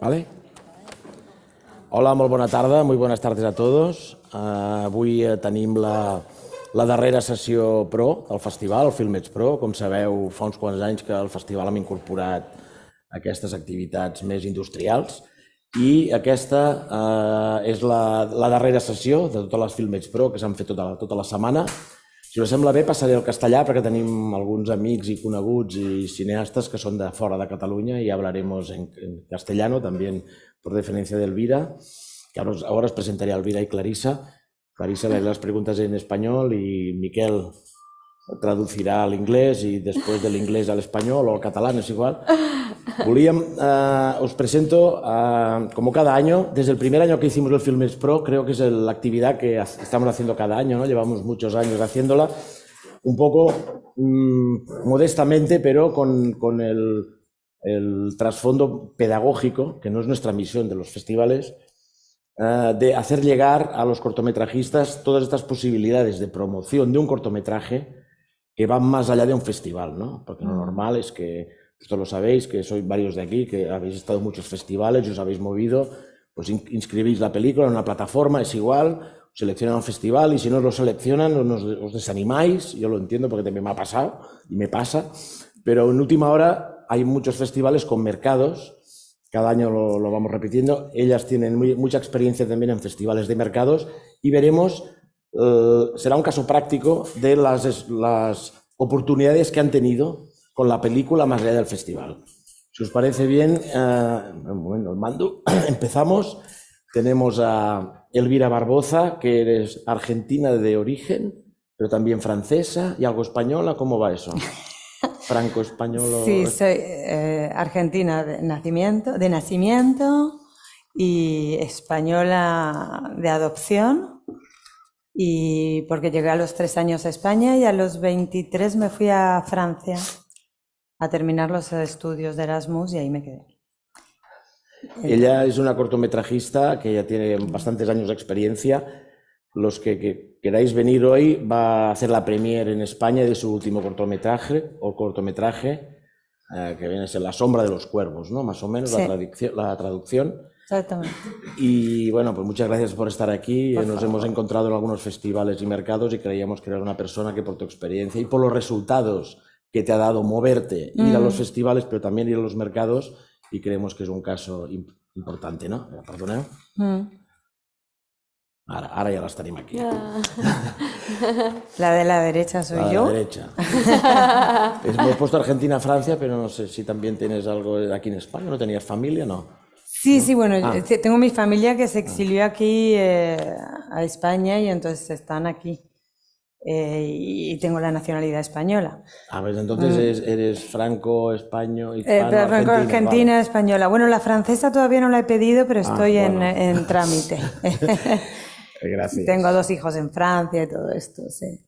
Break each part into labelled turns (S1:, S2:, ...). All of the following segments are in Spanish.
S1: ¿Vale? Hola, molt bona tarda, muy buenas tardes a todos. Uh, avui eh, tenim la, la darrera sessió Pro del festival, el Filmets Pro. Com sabeu, fa uns quants anys que el festival hem incorporat aquestes activitats més industrials i aquesta eh, és la, la darrera sessió de totes les Filmets Pro que s'han fet tota, tota la setmana si us sembla bé, passaré al castellà perquè tenim alguns amics i coneguts i cineastes que són de fora de Catalunya i hablaremos en, en castellano també per diferència d'Elvira. Ara Que presentaré a Elvira i Clarissa. Clarissa, les preguntes en espanyol i Miquel traducirá al inglés y después del inglés al español, o al catalán, es igual. Volíem, os eh, presento, eh, como cada año, desde el primer año que hicimos el Filmes Pro, creo que es la actividad que estamos haciendo cada año, ¿no? llevamos muchos años haciéndola, un poco mm, modestamente, pero con, con el, trasfondo pedagógico, que no es nuestra misión de los festivales, eh, de hacer llegar a los cortometrajistas todas estas posibilidades de promoción de un cortometraje, que van más allá de un festival, ¿no? Porque lo mm. normal es que, esto pues lo sabéis, que sois varios de aquí, que habéis estado en muchos festivales, y os habéis movido, pues inscribís la película en una plataforma, es igual, seleccionan un festival y si no lo seleccionan os, desanimáis, yo lo entiendo porque también me ha pasado y me pasa, pero en última hora hay muchos festivales con mercados, cada año lo, vamos repitiendo, ellas tienen mucha experiencia también en festivales de mercados y veremos eh, será un caso práctico de las, oportunidades que han tenido con la película más allá del festival. Si os parece bien, bueno, eh, el mando, empezamos. Tenemos a Elvira Barboza, que eres argentina de origen, pero también francesa y algo española. ¿Cómo va eso? Franco español. Sí, soy
S2: eh, argentina de nacimiento, de nacimiento y española de adopción y porque llegué a los tres años a España y a los 23 me fui a Francia a terminar los estudios de Erasmus y ahí me quedé. Ella
S1: es una cortometrajista que ya tiene bastantes años de experiencia. Los que, queráis venir hoy va a hacer la premier en España de su último cortometraje o cortometraje eh, que viene a ser La sombra de los cuervos, ¿no? Más o menos la, la traducción. Exactamente. Y bueno, pues muchas gracias por estar aquí. Nos hemos encontrado en algunos festivales y mercados y creíamos que eras una persona que por tu experiencia y por los resultados que te ha dado moverte, ir a los mm. festivales, pero también ir a los mercados, y creemos que es un caso importante, ¿no? perdone. Mm. Ahora, ya la tenemos aquí.
S2: Ah. La de la derecha soy la de yo. La derecha. Hemos
S1: puesto Argentina-Francia, pero no sé si también tienes algo aquí en España. ¿No tenías familia? No.
S2: Sí, sí, bueno, ah. tengo mi familia que se exilió aquí eh, a España y entonces están aquí. Eh, y tengo la nacionalidad española.
S1: A ver, entonces mm. eres, franco, español, eh, hispano, eh, franco, argentina,
S2: española. Bueno, la francesa todavía no la he pedido, pero ah, estoy en, en, trámite.
S1: Gracias. Tengo
S2: dos hijos en Francia y todo esto, sí.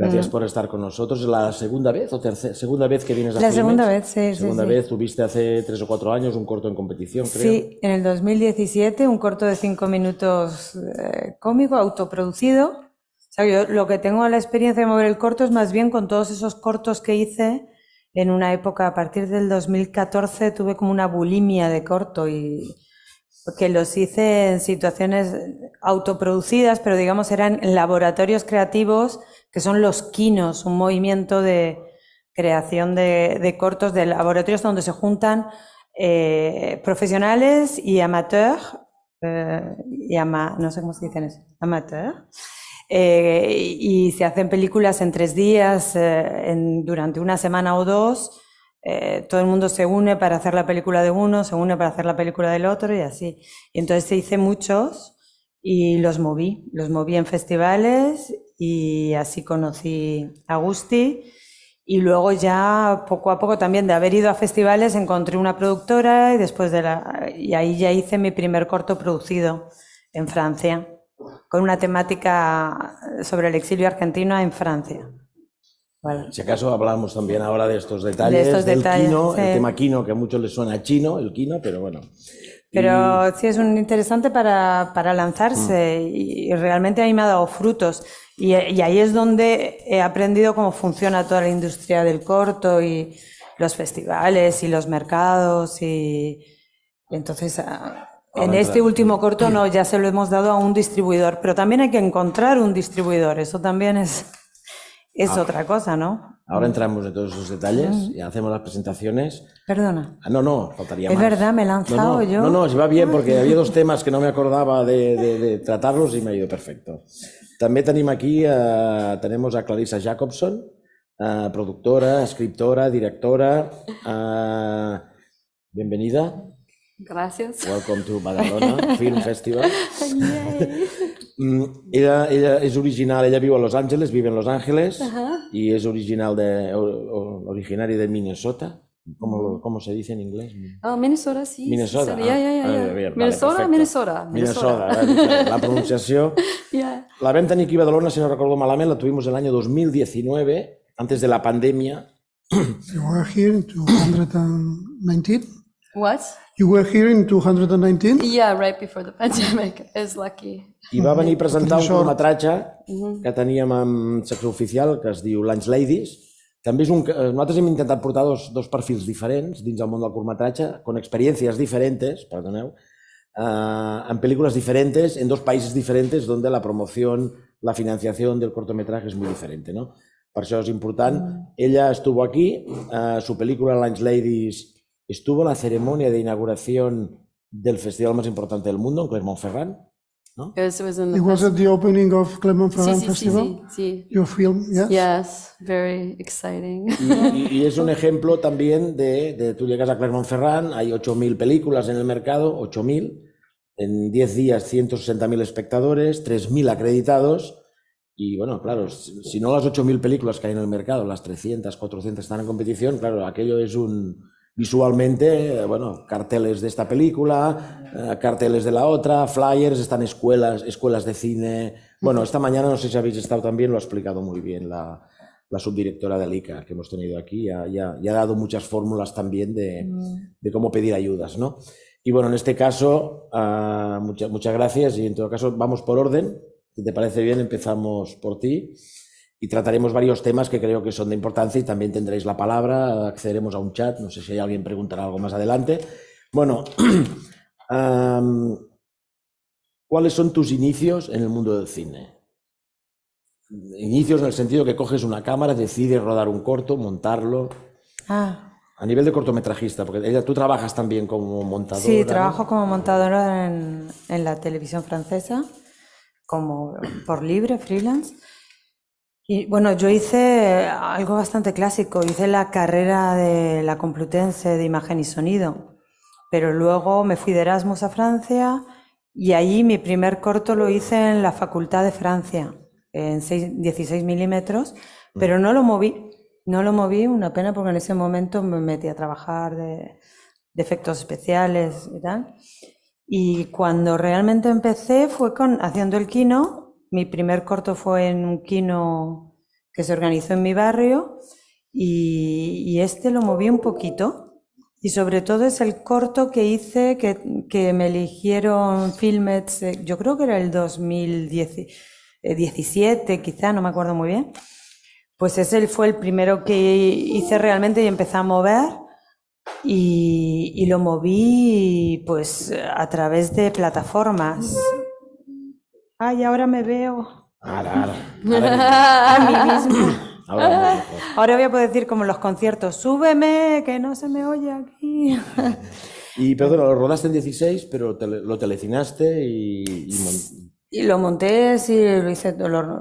S2: Gracias mm.
S1: por estar con nosotros. ¿Es ¿La segunda vez o tercera, segunda vez que vienes a La segunda vez,
S2: sí. Segunda vez,
S1: tuviste hace tres o cuatro años un corto en competición, creo. Sí,
S2: en el 2017, un corto de cinco minutos eh, cómico, autoproducido. O sea, yo lo que tengo la experiencia de mover el corto es más bien con todos esos cortos que hice en una época, a partir del 2014, tuve como una bulimia de corto y que los hice en situaciones autoproducidas, pero digamos eran laboratorios creativos, que son los quinos, un movimiento de creación de, cortos de laboratorios donde se juntan eh, profesionales y amateurs, eh, y no sé cómo se dicen eso, amateurs, eh, y, se hacen películas en tres días, durante una semana o dos, eh, todo el mundo se une para hacer la película de uno, se une para hacer la película del otro y así. Y entonces se hice muchos y los moví, los moví en festivales y así conocí a Gusti. Y luego ya poco a poco también de haber ido a festivales encontré una productora y después de la y ahí ya hice mi primer corto producido en Francia con una temática sobre el exilio argentino en Francia.
S1: Si acaso hablamos también ahora de estos detalles, del detalles, el tema kino que a muchos les suena chino, el quino, pero bueno.
S2: Pero sí es un interesante para, para lanzarse mm. y, realmente a mí me ha dado frutos. Y, ahí es donde he aprendido cómo funciona toda la industria del corto y los festivales y los mercados. Y, entonces, ah, en este último corto no, ya se lo hemos dado a un distribuidor, pero también hay que encontrar un distribuidor, eso también es... Es otra cosa, ¿no? Ahora
S1: entramos en todos esos detalles y hacemos las presentaciones. Perdona. Ah, no, no, faltaría más. Es verdad, me he lanzado yo. No, no, se va bien ah, porque había dos temas que no me acordaba de, tratarlos y me ha ido perfecto. También tenemos aquí, eh, tenemos a Clarissa Jacobson, eh, productora, escritora, directora. Eh, bienvenida.
S3: Gracias. Welcome to Badalona Film Festival.
S1: Mm, ella, ella és original, ella viu a Los Angeles, vive en Los Angeles uh -huh. y es original de, originaria de Minnesota. ¿Cómo, ¿Cómo se dice en inglés?
S3: Oh, ah, Minnesota, sí. Minnesota. Sí, Ah, yeah, Bien, Minnesota, vale, Minnesota, Minnesota. Minnesota, eh, la
S1: pronunciació. La vam tenir aquí a Badalona, si no recordo malament, la tuvimos el año 2019, antes de la pandemia.
S4: You were here in 2019? What? You were here in 219?
S1: Yeah,
S3: right before the pandemic. It's lucky.
S1: I va venir a presentar un curtmetratge
S3: mm-hmm.
S1: que teníem amb secció oficial, que es diu Lunch Ladies. També és un... Eh, nosaltres hem intentat portar dos, dos perfils diferents dins el món del curtmetratge, con experiències diferents, perdoneu, eh, en pel·lícules diferents, en dos països diferents, on la promoció, la financiació del cortometratge és molt diferent, no? Per això és important. Mm. Ella estuvo aquí, eh, su película Lunch Ladies estuvo la ceremonia de inauguración del festival más importante del mundo, en Clermont-Ferrand.
S3: ¿no? Yes, it was
S4: opening of Clermont-Ferrand sí, sí, Sí,
S3: Your film, yes. Yes, very exciting.
S1: Y, es un ejemplo también de, de tú llegas a Clermont-Ferrand, hay 8.000 películas en el mercado, 8.000, en 10 días 160.000 espectadores, 3.000 acreditados. Y bueno, claro, si no las 8.000 películas que hay en el mercado, las 300, 400 están en competición, claro, aquello es un, visualmente, eh, bueno, carteles de esta película, eh, carteles de la otra, flyers, están escuelas, escuelas de cine. Bueno, esta mañana no sé si habéis estado también, lo ha explicado muy bien la, subdirectora de ICA que hemos tenido aquí, y ha dado muchas fórmulas también mm. de, cómo pedir ayudas, ¿no? Y bueno, en este caso, ah, muchas gracias y en todo caso vamos por orden. Si te parece bien, empezamos por ti y trataremos varios temas que creo que son de importancia y también tendréis la palabra, accederemos a un chat, no sé si alguien preguntará algo más adelante. Bueno, ¿cuáles son tus inicios en el mundo del cine? Inicios en el sentido que coges una cámara, decides rodar un corto, montarlo. Ah. A nivel de cortometrajista, porque ella, tú trabajas también como montadora. Sí, trabajo
S2: como montadora en, en la televisión francesa, como por libre, freelance bueno, yo hice algo bastante clásico, hice la carrera de la Complutense de imagen y sonido, pero luego me fui de Erasmus a Francia y allí mi primer corto lo hice en la Facultad de Francia, en 16 milímetros, mm. pero no lo moví, no lo moví, una pena porque en ese momento me metí a trabajar de, efectos especiales y tal. Y cuando realmente empecé fue haciendo el kino mi primer corto fue en un kino que se organizó en mi barrio y, este lo moví un poquito. Y sobre todo es el corto que hice, que, me eligieron Filmets, eh, yo creo que era el 2017, eh, quizá, no me acuerdo muy bien. Pues ese fue el primero que hice realmente y empecé a mover. Y, y lo moví pues a través de plataformas Ay, ahora me veo. Ahora, voy a poder decir como los conciertos, súbeme, que no se me oye aquí.
S1: Y perdón, lo rodaste en 16, pero lo telecinaste y... Y, lo
S2: monté, y lo hice,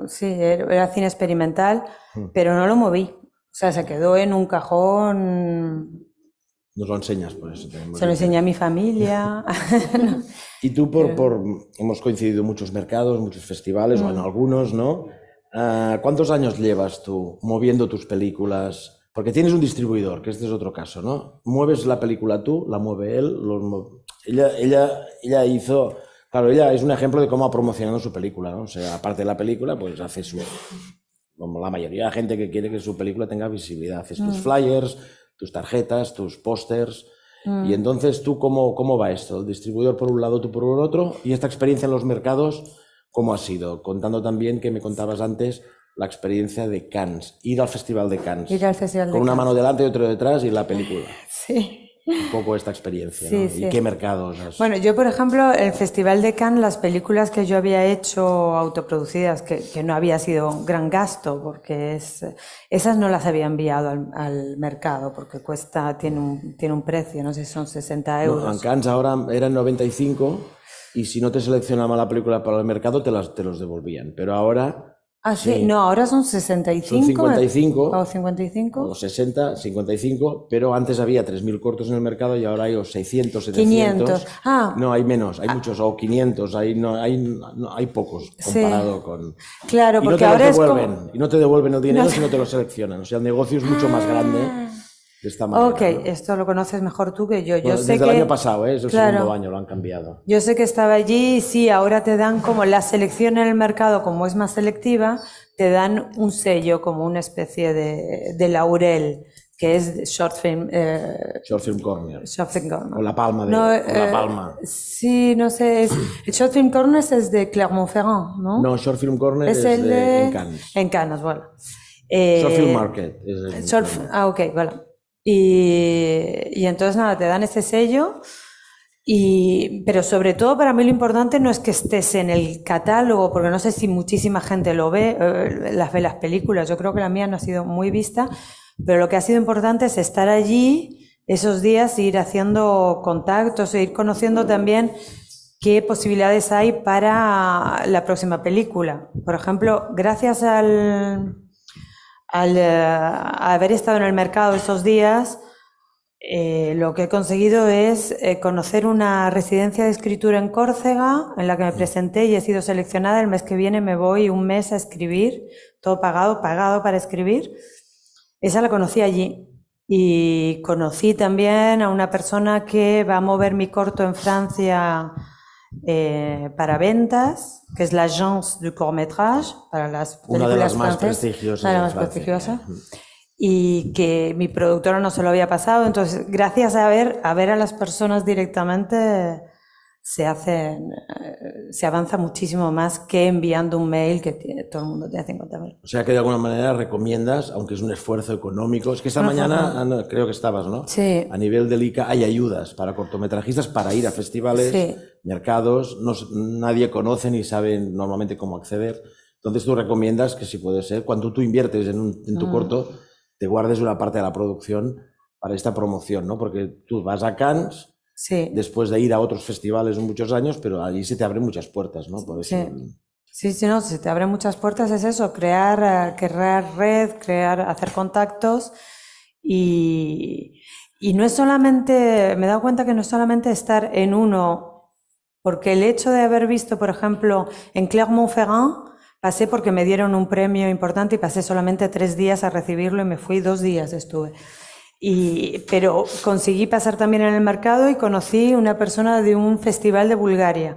S2: sí, era cine experimental, mm. pero no lo moví. O sea, se quedó en un cajón
S1: nos lo enseñas, por pues, eso. Se lo
S2: enseña a mi familia.
S1: Y tú, por, por, hemos coincidido en muchos mercados, muchos festivales, o en mm. algunos, ¿no? Ah, ¿Cuántos años llevas tú moviendo tus películas? Porque tienes un distribuidor, que este es otro caso, ¿no? Mueves la película tú, la mueve él, Ella, ella, ella hizo... Claro, ella es un ejemplo de cómo ha promocionado su película, ¿no? O sea, aparte de la película, pues hace su... Como la mayoría de la gente que quiere que su película tenga visibilidad, Hace sus tus mm. flyers, tus tarjetas, tus pósters. Mm. Y entonces, ¿tú cómo, cómo va esto? El distribuidor por un lado, tú por el otro. ¿Y esta experiencia en los mercados cómo ha sido? Contando también que me contabas antes la experiencia de Cannes, ir al Festival de Cannes.
S2: Ir al Festival Con una mano
S1: delante y otra detrás y la película. Sí un poco esta experiencia. ¿no? ¿Y qué mercados?
S2: Bueno, yo, por ejemplo, el Festival de Cannes, las películas que yo había hecho autoproducidas, que, que no había sido un gran gasto, porque es, esas no las había enviado al, mercado, porque cuesta, tiene un, tiene un precio, no sé si son 60 euros. en Cannes
S1: ahora eran 95 y si no te seleccionaba la película para el mercado, te, las, te los devolvían. Pero ahora
S2: Ah, sí, no, ahora son 65. 55. O 55.
S1: 60, 55, pero antes había 3.000 cortos en el mercado y ahora hay 600, 700. 500. No, hay menos, hay ah. muchos, o 500, hay, no, hay, hay pocos comparado con. Claro, porque no te devuelven, Y no te devuelven el dinero no. te lo seleccionan. O sea, el negocio es mucho más ah. grande Ok,
S2: esto lo conoces mejor tú que yo. yo sé desde que, el año pasado,
S1: ¿eh? es el segundo año, lo han cambiado.
S2: Yo sé que estaba allí y sí, ahora te dan como la selección en el mercado, como es más selectiva, te dan un sello, como una especie de, de laurel que es Short Film... Eh, short Film Corner. Short Film Corner. O La Palma. De, la eh, Palma. Sí, no sé. el short Film Corner es de Clermont-Ferrand, ¿no? No,
S1: Short Film Corner es, de, en Cannes.
S2: En Cannes, bueno. short Film eh, Market.
S1: Es el short,
S2: ah, ok, bueno. Y, entonces, nada, te dan ese sello. Y, pero sobre todo para mí lo importante no es que estés en el catálogo, porque no sé si muchísima gente lo ve, eh, las ve las películas, yo creo que la mía no ha sido muy vista, pero lo que ha sido importante es estar allí esos días e ir haciendo contactos e ir conociendo también qué posibilidades hay para la próxima película. Por ejemplo, gracias al, al eh, haber estado en el mercado esos días, eh, lo que he conseguido es eh, conocer una residencia de escritura en Córcega, en la que me mm. presenté y he sido seleccionada. El mes que viene me voy un mes a escribir, todo pagado, pagado para escribir. Esa la conocí allí. Y conocí también a una persona que va a mover mi corto en Francia eh, para ventas, que es la Agence du Court Métrage, para las películas Una de las más prestigiosas. Mm. Y que mi productora no se lo había pasado. Entonces, gracias a ver, a ver a las personas directamente, se eh, se avanza muchísimo más que enviando un mail que todo el mundo te hace O
S1: sea que de alguna manera recomiendas, aunque es un esfuerzo económico, es que esta mañana creo que estabas, ¿no? Sí. A nivel del ICA hay ayudas para cortometrajistas para ir a festivales, mercados, nadie conoce ni sabe normalmente cómo acceder. Entonces tú recomiendas que si puede ser, cuando tú inviertes en, tu mm. corto, te guardes una parte de la producción para esta promoción, ¿no? Porque tú vas a Cannes después de ir a otros festivales muchos años, pero allí se te abren muchas puertas, ¿no? Por eso, mm.
S2: sí. Sí, no, se te abren muchas puertas, es eso, crear, eh, crear red, crear, hacer contactos y, y no es solamente, me he dado cuenta que no es solamente estar en uno, porque el hecho de haber visto, por ejemplo, en Clermont-Ferrand, pasé porque me dieron un premio importante y pasé solamente tres días a recibirlo y me fui dos días, estuve pero conseguí pasar también en el mercado y conocí una persona de un festival de Bulgaria.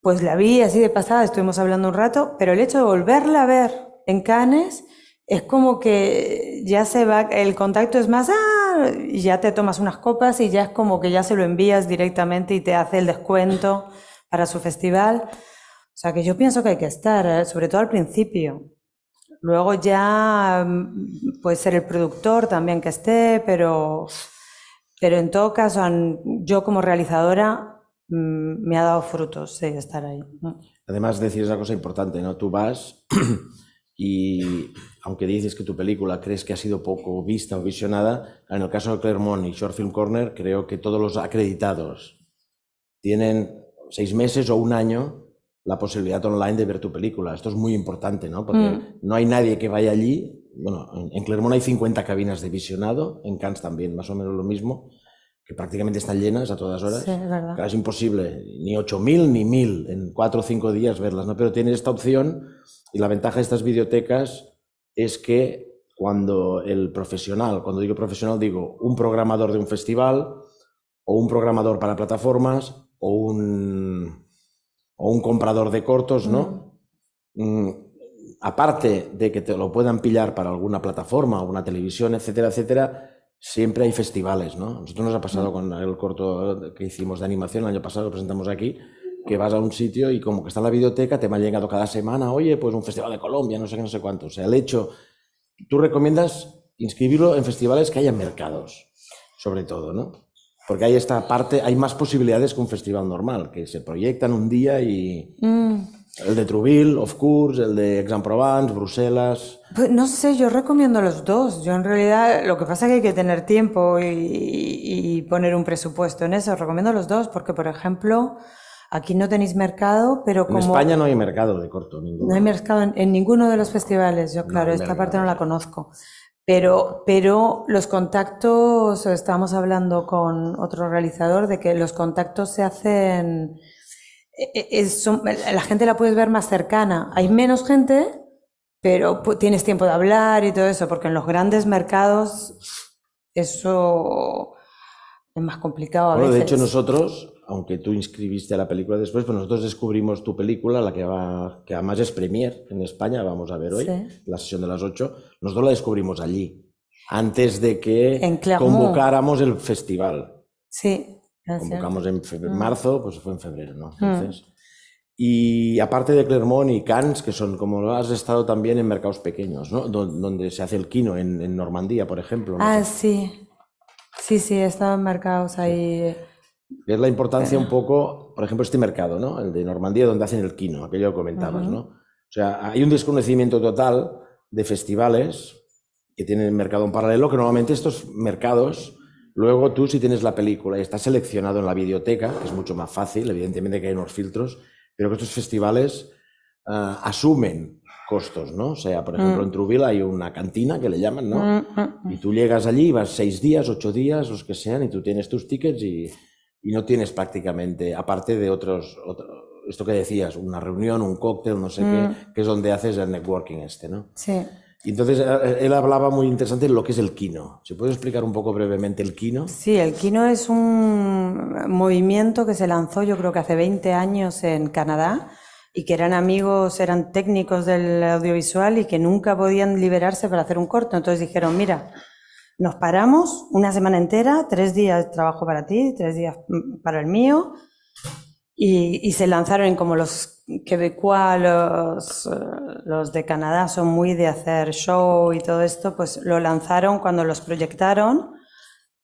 S2: Pues la vi así de pasada, estuvimos hablando un rato, pero el hecho de volverla a ver en Cannes es como que ya se va, el contacto es más, ah, ya te tomas unas copas y ya es como que ya se lo envías directamente y te hace el descuento para su festival. O sea que yo pienso que hay que estar, ¿eh? sobre todo al principio, Luego ya mm, puede ser el productor también que esté, pero, pero en todo caso, yo como realizadora mm, me ha dado frutos estar ahí. Mm.
S1: Además, decir una cosa importante, ¿no? Tú vas y aunque dices que tu película crees que ha sido poco vista o visionada, en el caso de Clermont y Short Film Corner, creo que todos los acreditados tienen seis meses o un año la posibilidad online de ver tu película. Esto es muy importante, ¿no? Porque mm. no hay nadie que vaya allí. Bueno, en Clermont hay 50 cabinas de visionado, en Cannes también, más o menos lo mismo, que prácticamente están llenas a todas horas. es, es imposible, ni 8.000 ni 1.000 en 4 o 5 días verlas, ¿no? Pero tienes esta opción y la ventaja de estas bibliotecas es que cuando el profesional, cuando digo profesional, digo un programador de un festival o un programador para plataformas o un o un comprador de cortos, ¿no? Mm. Mm, aparte de que te lo puedan pillar para alguna plataforma, una televisión, etcétera, etcétera, siempre hay festivales, ¿no? Nosotros nos ha pasado mm. con el corto que hicimos de animación el año pasado, lo presentamos aquí, que vas a un sitio y como que está en la biblioteca, te ha llegado cada semana, oye, pues un festival de Colombia, no sé qué, no sé cuánto. O sea, el hecho, tú recomiendas inscribirlo en festivales que hayan mercados, sobre todo, ¿no? Porque hay esta parte, hay más posibilidades que un festival normal, que se proyectan un día y. Mm. El de Trouville, of course, el de Aix-en-Provence, Bruselas.
S2: Pues no sé, yo recomiendo los dos. Yo en realidad lo que pasa es que hay que tener tiempo y, poner un presupuesto en eso. Recomiendo los dos porque, por ejemplo, aquí no tenéis mercado, pero como... En España no
S1: hay mercado de corto. Ninguno. No hay
S2: mercado en, ninguno de los festivales. Yo, claro, esta parte no la conozco. Pero, pero los contactos, estábamos hablando con otro realizador de que los contactos se hacen, e, e, la gente la puedes ver más cercana. Hay menos gente, pero tienes tiempo de hablar y todo eso, porque en los grandes mercados eso es más complicado a bueno, De hecho,
S1: nosotros aunque tú inscribiste a la película después, pues nosotros descubrimos tu película, la que va, además es premier en España, vamos a ver hoy, la sesión de las 8, nosotros la descubrimos allí, antes de que convocáramos el festival. Sí.
S4: Convocamos
S1: en mm. marzo, pues fue en febrero, ¿no? Mm. Y aparte de Clermont y Cannes, que son como has estado también en mercados pequeños, ¿no? donde se hace el quino, en, Normandía, por ejemplo. Ah,
S2: sí. Sí, sí, he estado en mercados ahí.
S1: Es la importancia un poco, por ejemplo, este mercado, ¿no? El de Normandía, donde hacen el kino, aquello que comentabas, ¿no? O sea, hay un desconocimiento total de festivales que tienen el mercado en paralelo, que normalmente estos mercados, luego tú si tienes la película y está seleccionado en la biblioteca, que es mucho más fácil, evidentemente que hay unos filtros, pero que estos festivales ah, asumen costos, ¿no? O sea, por ejemplo, mm. en Trouville hay una cantina que le llaman, ¿no? Mm, mm, y tú llegas allí, vas seis días, ocho días, los que sean, y tú tienes tus tickets y y no tienes prácticamente, aparte de otros, esto que decías, una reunión, un cóctel, no sé qué, mm. que es donde haces el networking este, ¿no? Sí. Y entonces eh, eh, él hablaba muy interesante de lo que es el kino. ¿Se puede explicar un poco brevemente el kino?
S2: Sí, el kino es un movimiento que se lanzó yo creo que hace 20 años en Canadá y que eran amigos, eran técnicos del audiovisual y que nunca podían liberarse para hacer un corto. Entonces dijeron, mira, nos paramos una semana entera, tres días de trabajo para ti, tres días mm, para el mío, y, se lanzaron como los quebecois, los, eh, los, de Canadá son muy de hacer show y todo esto, pues lo lanzaron cuando los proyectaron,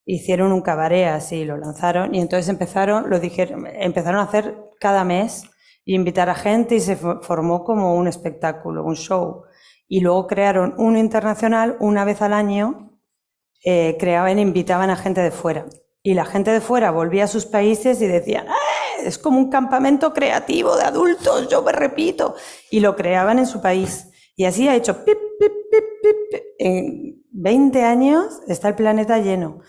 S2: hicieron un cabaret así, lo lanzaron y entonces empezaron, lo dijeron, empezaron a hacer cada mes y invitar a gente y se formó como un espectáculo, un show. Y luego crearon uno internacional una vez al año eh, creaban, invitaban a gente de fuera. Y la gente de fuera volvía a sus países y decían, eh, es como un campamento creativo de adultos, yo me repito. Y lo creaban en su país. Y así ha hecho pip, pip, pip, En 20 años está el planeta lleno.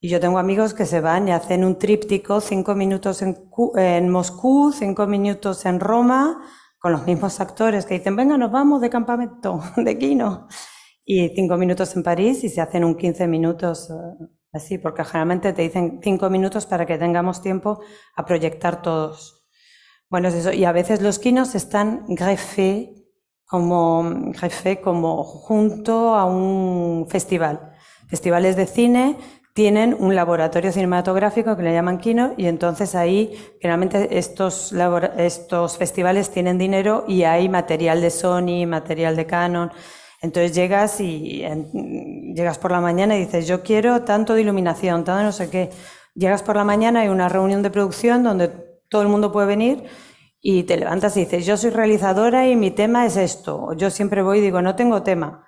S2: Y yo tengo amigos que se van y hacen un tríptico, cinco minutos en, en Moscú, cinco minutos en Roma, con los mismos actores que dicen, venga, nos vamos de campamento, de kino y cinco minutos en París y se hacen un 15 minutos eh, así, porque generalmente te dicen cinco minutos para que tengamos tiempo a proyectar todos. Bueno, es eso. Y a veces los quinos están greffé como, greffé como junto a un festival. Festivales de cine tienen un laboratorio cinematográfico que le llaman Kino y entonces ahí generalmente estos, estos festivales tienen dinero y hay material de Sony, material de Canon. Entonces llegas y llegas por la mañana y dices, yo quiero tanto de iluminación, tanto no sé qué. Llegas por la mañana, hay una reunión de producción donde todo el mundo puede venir y te levantas y dices, yo soy realizadora y mi tema es esto. Yo siempre voy y digo, no tengo tema.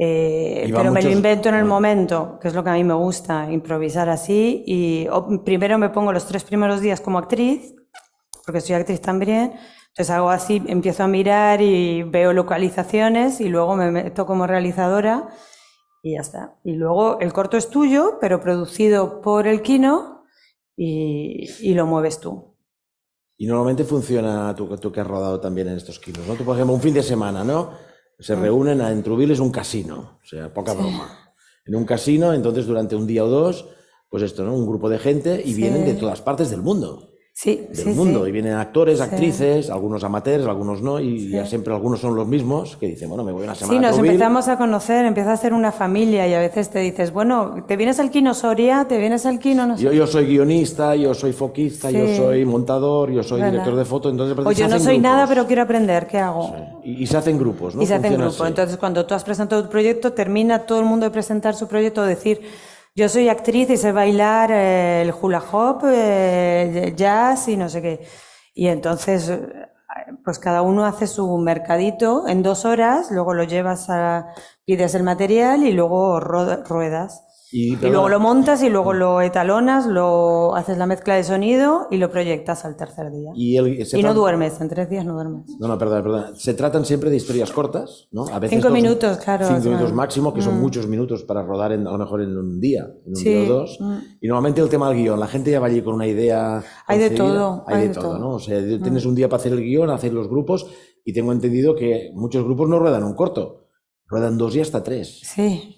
S2: Eh, pero me lo invento en el ah. momento, que es lo que a mí me gusta, improvisar así. Y oh, primero me pongo los tres primeros días como actriz, porque soy actriz también, entonces hago así, empiezo a mirar y veo localizaciones y luego me meto como realizadora y ya está. Y luego el corto es tuyo, pero producido por el Kino y, lo mueves tú.
S1: Y normalmente funciona tú, que has rodado también en estos kinos, ¿no? Tú, por ejemplo, un fin de semana, ¿no? Se ah. reúnen a Entruville, es un casino, o sea, poca
S2: broma.
S1: En un casino, entonces durante un día o dos, pues esto, ¿no? Un grupo de gente y vienen de todas partes del mundo
S2: sí, del mundo. Y
S1: vienen actores, actrices, algunos amateurs, algunos no, y ya siempre algunos son los mismos que dicen, bueno, me voy una semana. Sí, nos empezamos
S2: a conocer, empieza a ser una familia y a veces te dices, bueno, te vienes al Kino Soria, te vienes al Kino no sé. Yo,
S1: soy guionista, yo soy foquista, yo soy montador, yo soy director de foto, entonces... O yo no soy nada,
S2: pero quiero aprender, ¿qué hago?
S1: Y, se hacen grupos, ¿no? Y se hacen grupos. Entonces,
S2: cuando tú has presentado tu proyecto, termina todo el mundo de presentar su proyecto, decir yo soy actriz y sé bailar eh, el hula hop, eh, el jazz y no sé qué. Y entonces, eh, pues cada uno hace su mercadito en dos horas, luego lo llevas a, pides el material y luego ruedas.
S1: Y, luego lo
S2: montas y luego mm. lo etalonas, lo haces la mezcla de sonido y lo proyectas al tercer día.
S1: Y, no duermes,
S2: en tres días no duermes.
S1: No, no, perdón, perdón. Se tratan siempre de historias cortas, ¿no? A veces cinco minutos,
S2: claro. Cinco minutos
S1: máximo, que son mm. muchos minutos para rodar en, a lo mejor en un día, en un día o dos. Mm. Y normalmente el tema del guión, la gente ya va allí con una idea. Hay de todo. Hay, de, todo, ¿no? O sea, tienes un día para hacer el guión, hacer los grupos y tengo entendido que muchos grupos no ruedan un corto, ruedan dos días hasta tres. Sí.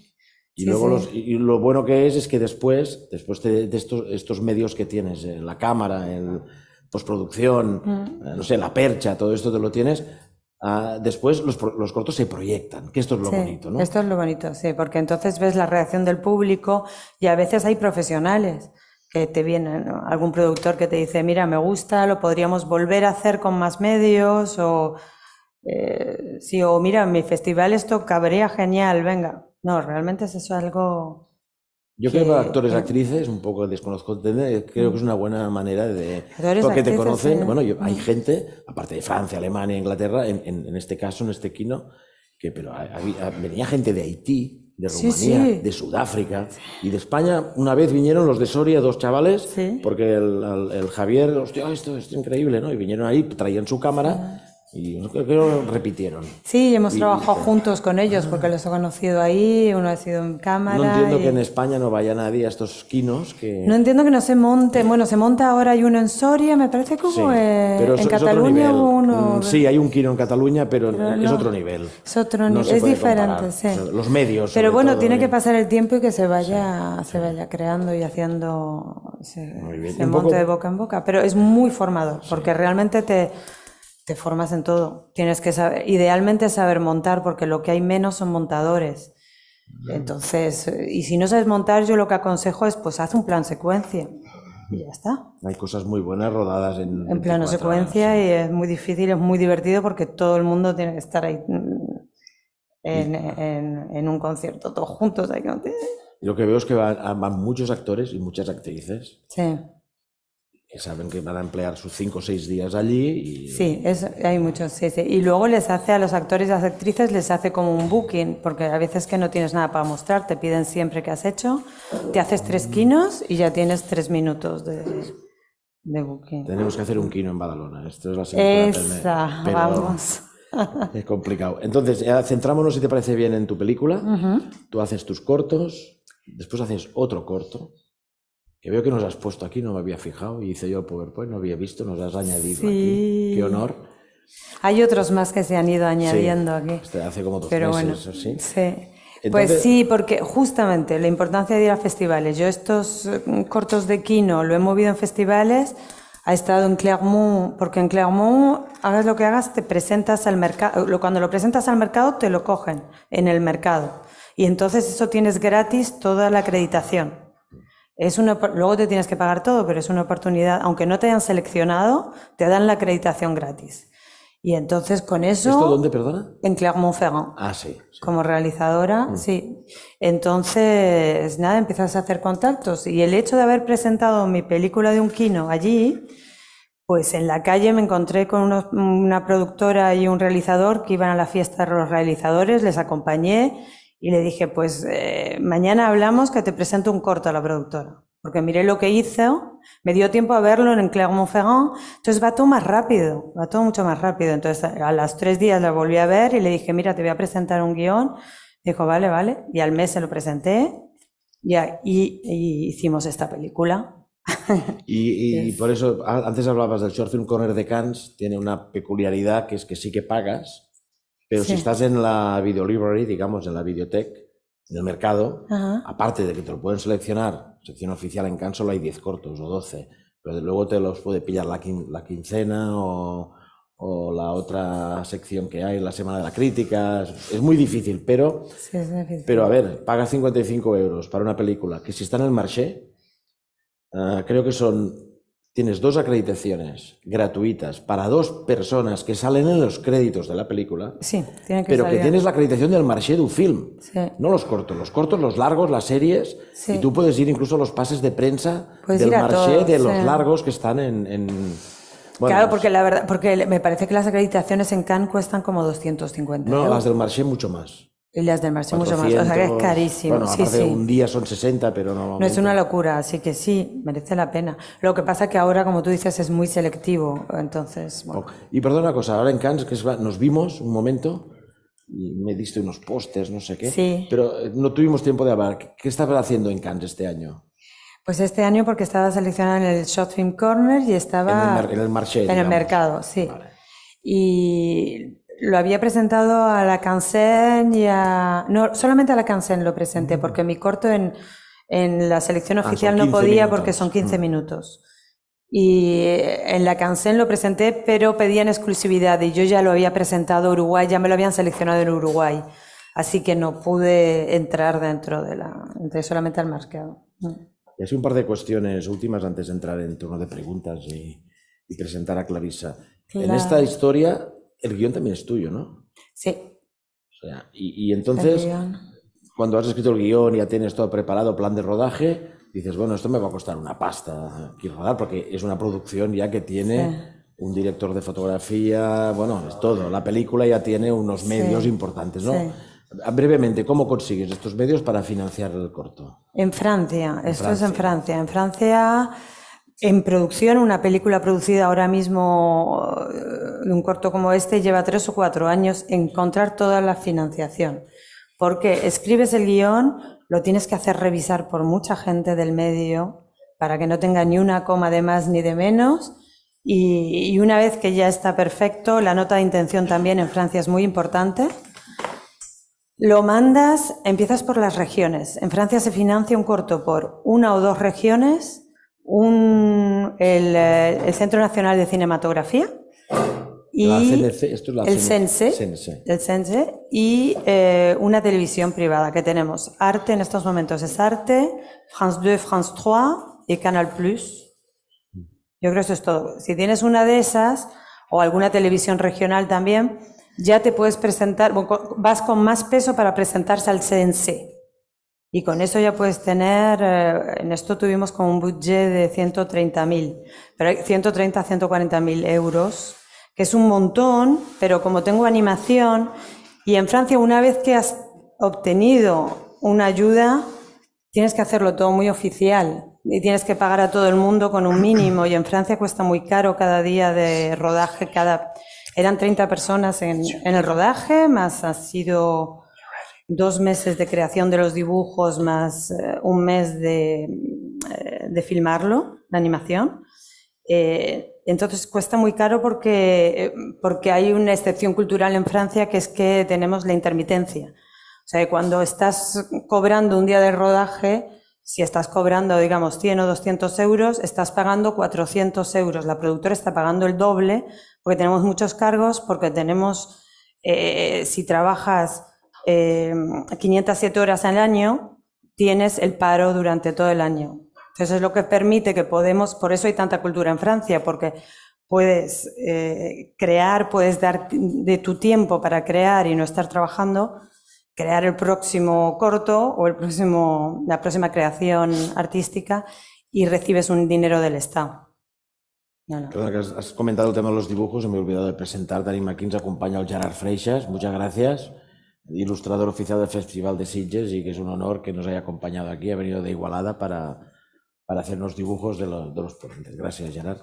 S1: Y luego Los, y lo bueno que es es que después, después de, estos, estos, medios que tienes, en eh, la cámara, en postproducción, eh, no sé, la percha, todo esto te lo tienes, ah, después los, los, cortos se proyectan, que esto es lo bonito, ¿no? Esto
S2: es lo bonito, sí, porque entonces ves la reacción del público y a veces hay profesionales que te vienen, algún productor que te dice, mira, me gusta, lo podríamos volver a hacer con más medios, o eh, o mira, en mi festival esto cabría genial, venga, no, realmente es eso algo... Yo creo que para actores y
S1: actrices, un poco desconozco, creo que es una buena manera de... Porque te conocen, eh, bueno, hay mm. gente, aparte de Francia, Alemania, Inglaterra, en, este caso, en este kino, que pero venía gente de Haití, de Rumanía, de Sudáfrica y de España. Una vez vinieron los de Soria, dos chavales, porque el, Javier, hostia, esto, es increíble, ¿no? Y vinieron ahí, traían su cámara y creo que repitieron.
S2: Sí, hemos trabajado juntos con ellos ah". porque los he conocido ahí, uno ha sido en cámara. No entiendo que en
S1: España no vaya nadie a estos quinos. Que... No
S2: entiendo que no se monte. Bueno, se monta ahora, hay uno en Soria, me parece como eh, en Cataluña uno. Mm, sí,
S1: hay un quino en Cataluña, pero, es otro nivel. Es otro es diferente, sí. Los medios. Pero bueno, tiene que
S2: pasar el tiempo y que se vaya, se vaya creando y haciendo. Se, monte de boca en boca. Pero es muy formado porque realmente te te formas en todo. Tienes que saber, idealmente saber montar, porque lo que hay menos son montadores. Entonces, y si no sabes montar, yo lo que aconsejo es, pues haz un plan secuencia.
S1: Y ya está. Hay cosas muy buenas rodadas en... En plano
S2: secuencia y es muy difícil, es muy divertido porque todo el mundo tiene que estar ahí mm, en, en, un concierto, todos juntos. Ahí.
S1: Lo que veo es que van, van muchos actores y muchas actrices. Sí saben que van a emplear sus cinco o seis días allí. Y...
S2: Sí, hay muchos, Y luego les hace a los actores y las actrices, les hace como un booking, porque a veces que no tienes nada para mostrar, te piden siempre que has hecho, te haces tres quinos y ya tienes tres minutos de, booking. Tenemos que hacer
S1: un kino en Badalona, esto es la vamos. Es complicado. Entonces, eh, centrámonos si te parece bien en tu película. Tú haces tus cortos, después haces otro corto. Yo veo que nos has puesto aquí, no me había fijado, y hice yo el PowerPoint, no había visto, nos has añadido aquí. Qué honor.
S2: Hay otros más que se han ido añadiendo aquí. Este hace como dos Pero bueno, sí. Pues sí, porque justamente la importancia de ir a festivales. Yo estos eh, cortos de Kino lo he movido en festivales, ha estado en Clermont, porque en Clermont, hagas lo que hagas, te presentas al mercado, cuando lo presentas al mercado te lo cogen en el mercado. Y entonces eso tienes gratis toda la acreditación. Es una, luego te tienes que pagar todo, pero es una oportunidad, aunque no te hayan seleccionado, te dan la acreditación gratis. Y entonces con eso... ¿Esto dónde, perdona? En Clermont-Ferrand. Ah, sí, Como realizadora, mm. sí. Entonces, nada, empiezas a hacer contactos. Y el hecho de haber presentado mi película de un kino allí, pues en la calle me encontré con una productora y un realizador que iban a la fiesta de los realizadores, les acompañé y le dije, pues eh, mañana hablamos que te presento un corto a la productora. Porque miré lo que hizo, me dio tiempo a verlo en Clermont-Ferrand, entonces va todo más rápido, va todo mucho más rápido. Entonces a las tres días la volví a ver y le dije, mira, te voy a presentar un guión. Dijo, vale, vale. Y al mes se lo presenté y, y, hicimos esta película.
S1: y, por eso, antes hablabas del short film Corner de Cannes, tiene una peculiaridad que es que sí que pagas, pero si estás en la video digamos, en la videotech, en el mercado, aparte de que te lo pueden seleccionar, sección oficial en Cansol hay 10 cortos o 12, pero luego te los puede pillar la, quincena o, la otra sección que hay, la semana de la crítica. Es muy difícil, pero,
S2: sí, es difícil.
S1: pero a ver, pagas 55 euros para una película que si está en el marché, ah, creo que son Tienes dos acreditaciones gratuitas para dos personas que salen en los créditos de la película. Sí,
S2: que Pero que tienes la
S1: acreditación del Marché du Film. Sí. No los cortos, los cortos, los largos, las series. Y tú puedes ir incluso a los pases de prensa del Marché de los largos que están en. claro, pues
S2: porque la verdad, porque me parece que las acreditaciones en Cannes cuestan como 250 No, las del
S1: Marché mucho más.
S2: Y las del mar mucho más. O sea que es carísimo. Bueno, sí, un
S1: día son 60, pero no. No es una
S2: locura, así que sí, merece la pena. Lo que pasa es que ahora, como tú dices, es muy selectivo. Entonces.
S1: Y perdona una cosa, ahora en Cannes, que nos vimos un momento y me diste unos pósters, no sé qué. Sí. Pero eh, no tuvimos tiempo de hablar. ¿Qué estabas haciendo en Cannes este año?
S2: Pues este año porque estaba seleccionada en el Short Film Corner y estaba. En
S1: el, marché, En el
S2: mercado, sí. Y lo había presentado a la Cansen y a... No, solamente a la Cansen lo presenté, porque mi corto en, en la selección ah, oficial no podía porque son 15 mm. minutos. Y eh, en la Cansen lo presenté, pero pedían exclusividad y yo ya lo había presentado a Uruguay, ya me lo habían seleccionado en Uruguay. Así que no pude entrar dentro de la... Entré solamente al marcado. Mm.
S1: Y así un par de cuestiones últimas antes de entrar en turno de preguntas y, presentar a Clarisa. En esta historia el guión también es tuyo, ¿no?
S2: Sí. O
S1: sea, y, entonces, cuando has escrito el guión y ya tienes todo preparado, plan de rodaje, dices, bueno, esto me va a costar una pasta aquí rodar, porque es una producción ya que tiene un director de fotografía, bueno, es todo. La película ya tiene unos medios importantes, ¿no? Sí. Brevemente, ¿cómo consigues estos medios para financiar el corto?
S2: En Francia, esto es en Francia. En Francia en producción, una película producida ahora mismo eh, de un corto como este lleva tres o cuatro años encontrar toda la financiación. Porque escribes el guión, lo tienes que hacer revisar por mucha gente del medio para que no tenga ni una coma de más ni de menos. Y, y una vez que ya está perfecto, la nota de intención también en Francia es muy importante. Lo mandas, empiezas por las regiones. En Francia se financia un corto por una o dos regiones un, el, eh, el, Centro Nacional de Cinematografía
S1: y el sense
S2: el sense y eh, una televisión privada que tenemos. Arte en estos momentos es Arte, France 2, France 3 y Canal Plus. Yo creo que eso es todo. Si tienes una de esas o alguna televisión regional también, ya te puedes presentar, vas con más peso para presentarse al CNC. Y con eso ya puedes tener, eh, en esto tuvimos como un budget de 130.000, pero hay a 140.000 euros, que es un montón, pero como tengo animación, y en Francia una vez que has obtenido una ayuda, tienes que hacerlo todo muy oficial y tienes que pagar a todo el mundo con un mínimo. Y en Francia cuesta muy caro cada día de rodaje, cada... Eran 30 personas en el rodaje, más ha sido dos meses de creación de los dibujos más eh, un mes de, eh, de, filmarlo, la animación. Eh, entonces cuesta muy caro porque, porque hay una excepción cultural en Francia que es que tenemos la intermitencia. O sea, cuando estás cobrando un día de rodaje, si estás cobrando, digamos, 100 o 200 euros, estás pagando 400 euros. La productora está pagando el doble porque tenemos muchos cargos, porque tenemos, si trabajas eh, 507 horas al año, tienes el paro durante todo el año. Entonces es lo que permite que podemos, por eso hay tanta cultura en Francia, porque puedes eh, crear, puedes dar de tu tiempo para crear y no estar trabajando, crear el próximo corto o el próximo, la próxima creación artística y recibes un dinero del Estado.
S1: has, comentado el tema de los dibujos me he olvidado de presentar. Darín Maquins acompaña al Gerard Freixas. Muchas gracias ilustrador oficial del Festival de Sitges y que es un honor que nos haya acompañado aquí, ha venido de Igualada para, para hacernos dibujos de, los, de ponentes. Gracias, Gerard.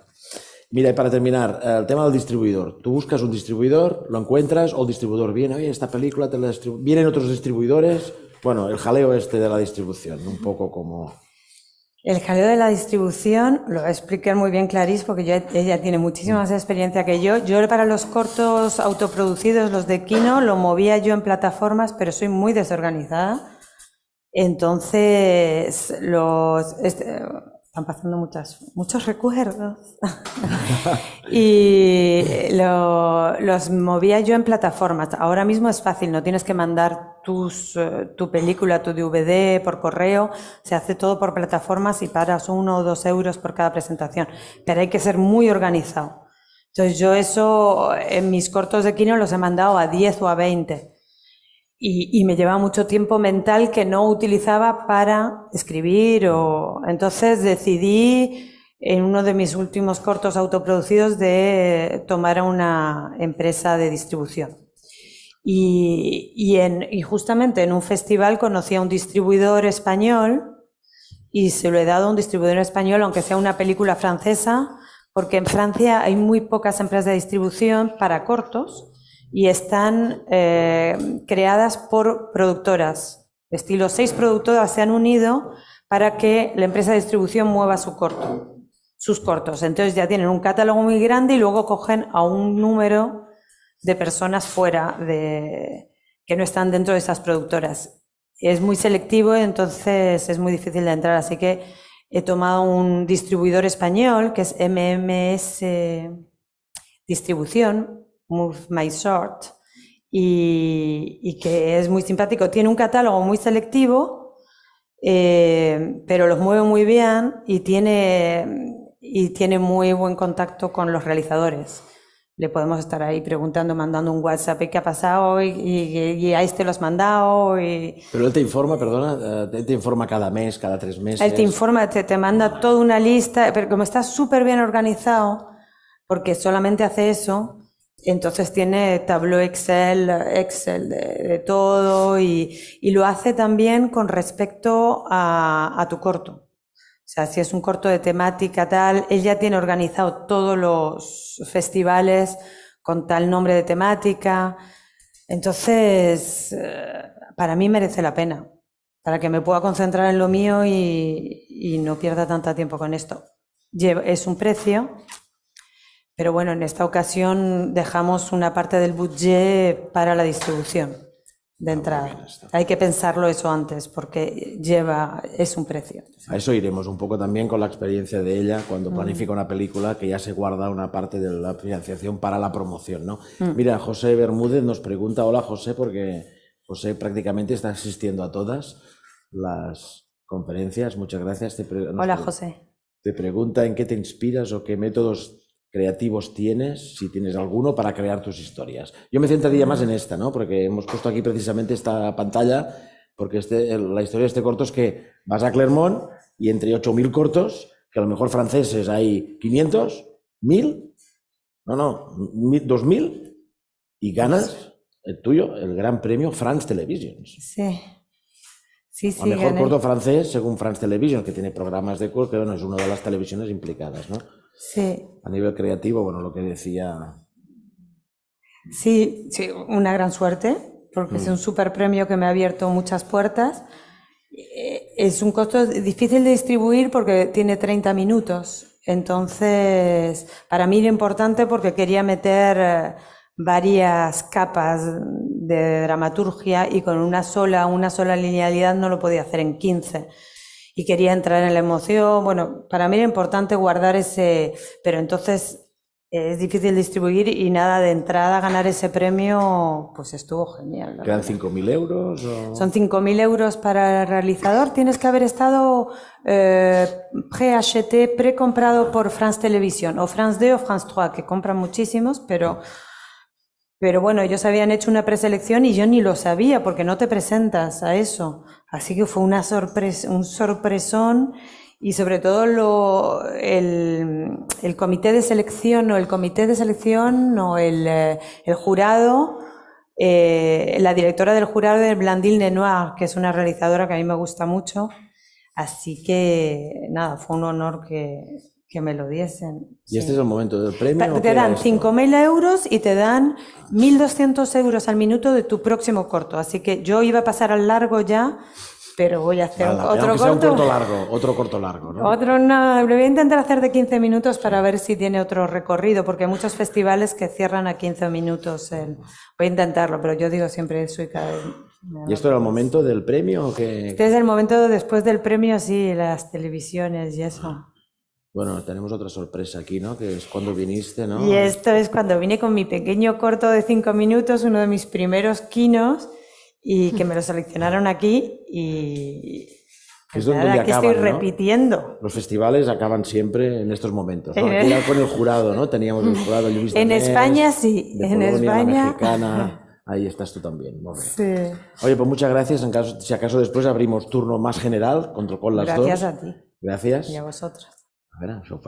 S1: Mira, y para terminar, el tema del distribuidor. Tú buscas un distribuidor, lo encuentras, o el distribuidor viene, oye, esta película te la vienen otros distribuidores. Bueno, el jaleo este de la distribución, un poco como
S2: el jaleo de la distribución lo va a muy bien Clarice porque ella, tiene muchísima más experiencia que yo. Yo para los cortos autoproducidos, los de Kino, lo movía yo en plataformas, pero soy muy desorganizada. Entonces, los, este, están pasando muchas, muchos recuerdos. y eh, los movía yo en plataformas. Ahora mismo es fácil, no tienes que mandar tus, eh, tu película, tu DVD por correo. Se hace todo por plataformas y paras uno o dos euros por cada presentación. Pero hay que ser muy organizado. Entonces yo eso en mis cortos de Kino los he mandado a 10 o a 20 y, me llevaba mucho tiempo mental que no utilizaba para escribir o entonces decidí en uno de mis últimos cortos autoproducidos de tomar una empresa de distribución. Y, y, en, y justamente en un festival conocí a un distribuidor español y se lo he dado a un distribuidor español, aunque sea una película francesa, porque en Francia hay muy pocas empresas de distribución para cortos y están eh, creadas por productoras. Estilo, seis productoras se han unido para que la empresa de distribución mueva su corto, sus cortos. Entonces ya tienen un catálogo muy grande y luego cogen a un número de personas fuera de que no están dentro de esas productoras. Es muy selectivo y entonces es muy difícil de entrar. Así que he tomado un distribuidor español que es MMS Distribución, Move My Short, y, que es muy simpático. Tiene un catálogo muy selectivo, eh, pero los mueve muy bien y tiene, y tiene muy buen contacto con los realizadores. Le podemos estar ahí preguntando, mandando un WhatsApp, ¿qué ha pasado? Y, y, te a este lo has mandado. Y...
S1: Pero él te informa, perdona, eh, él te informa cada mes, cada tres meses. Él te informa,
S2: te, te manda toda una lista, pero como está súper bien organizado, porque solamente hace eso, entonces tiene Tableau Excel, Excel de, todo y, lo hace también con respecto a, tu corto. O sea, si es un corto de temática tal, él ya tiene organizado todos los festivales con tal nombre de temática. Entonces, eh, para mí merece la pena, para que me pueda concentrar en lo mío y, no pierda tanto tiempo con esto. es un precio pero bueno, en esta ocasión dejamos una parte del budget para la distribución de ah, entrada. Hay que pensarlo eso antes, porque lleva, es un precio.
S1: A eso iremos un poco también con la experiencia de ella cuando mm. planifica una película que ya se guarda una parte de la financiación para la promoción, ¿no? Mm. Mira, José Bermúdez nos pregunta, hola José, porque José prácticamente está asistiendo a todas las conferencias. Muchas gracias. hola José. Te pregunta en qué te inspiras o qué métodos creativos tienes, si tienes alguno, para crear tus historias. Yo me centraría más en esta, ¿no? Porque hemos puesto aquí precisamente esta pantalla, porque este, la historia de este corto es que vas a Clermont y entre 8.000 cortos, que a lo mejor franceses hay 500, 1.000, no, no, 2.000, y ganas el tuyo, el gran premio France Televisions.
S2: Sí. Sí, sí, mejor corto
S1: francés, según France Television, que tiene programas de corto, pero bueno, es una de las televisiones implicadas, ¿no? Sí. A nivel creativo, bueno, lo que decía.
S2: Sí, sí, una gran suerte, porque es mm. un super premio que me ha abierto muchas puertas. Eh, es un costo difícil de distribuir porque tiene 30 minutos. Entonces, para mí era importante porque quería meter eh, varias capas de dramaturgia y con una sola, una sola linealidad no lo podía hacer en 15 y quería entrar en la emoción. Bueno, para mí era importante guardar ese, pero entonces eh, es difícil distribuir y nada de entrada ganar ese premio, pues estuvo genial. ¿Quedan
S1: 5.000 euros? Son
S2: 5.000 euros para el realizador. Tienes que haber estado eh, pre pre-comprado por France Televisión o France 2 o France 3, que compran muchísimos, pero... Pero bueno, ellos habían hecho una preselección y yo ni lo sabía porque no te presentas a eso. Así que fue una sorpresa, un sorpresón y sobre todo lo, el, el, comité de selección o el comité de selección o el, eh, el jurado, eh, la directora del jurado es Blandil-Nenoir, que es una realizadora que a mí me gusta mucho. Así que nada, fue un honor que, que me lo diesen.
S1: Y este es el momento del premio. Te dan
S2: 5.000 euros y te dan 1.200 euros al minuto de tu próximo corto. Así que yo iba a pasar al largo ya, pero voy a hacer otro corto. un corto largo,
S1: otro corto largo. ¿no?
S2: Otro, no, lo voy a intentar hacer de 15 minutos para ver si tiene otro recorrido, porque hay muchos festivales que cierran a 15 minutos. voy a intentarlo, pero yo digo siempre soy cada vez...
S1: ¿Y esto era el momento del premio? O qué? Este es
S2: el momento después del premio, sí, las televisiones y eso.
S1: Bueno, tenemos otra sorpresa aquí, ¿no? Que es cuando viniste, ¿no? Y
S2: esto es cuando vine con mi pequeño corto de cinco minutos, uno de mis primeros kinos, y que me lo seleccionaron aquí y... Es pues donde estoy repitiendo.
S1: Los festivales acaban siempre en estos momentos. ¿no? Aquí con el jurado, ¿no? Teníamos el jurado En España
S2: sí, en España. Mexicana.
S1: Ahí estás tú también. Sí. Oye, pues muchas gracias. En si acaso después abrimos turno más general, con las dos. Gracias a ti. Gracias. Y a vosotros. How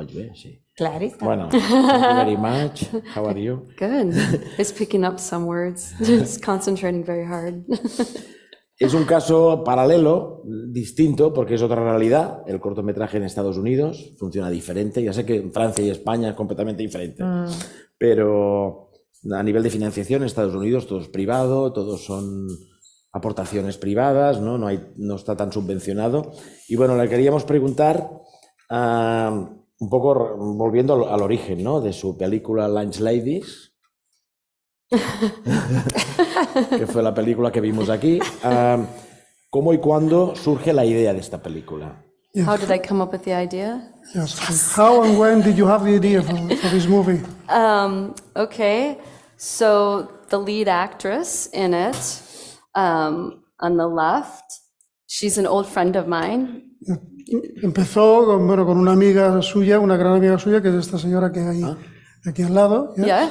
S1: are you?
S3: picking up some words. concentrating very hard.
S1: Es un caso paralelo, distinto, porque es otra realidad. El cortometraje en Estados Unidos funciona diferente. Ya sé que en Francia y España es completamente diferente. Mm. Pero a nivel de financiación, en Estados Unidos todo es privado, todos son aportaciones privadas, ¿no? No, hay, no está tan subvencionado. Y bueno, le queríamos preguntar un poco volviendo al, origen, ¿no? De su película Lunch Ladies, que fue la película que vimos aquí. ¿Cómo y cuándo surge la idea de esta película?
S3: Yes. How did I come up with the idea?
S1: Yes. yes. How and when did you have
S4: the idea for, for this movie?
S3: Um, okay, so the lead actress in it, um, on the left, she's an old friend of mine.
S4: Empezó con, bueno, con una amiga suya, una gran amiga suya, que es esta señora que hay ah. aquí al lado. Yeah. yeah.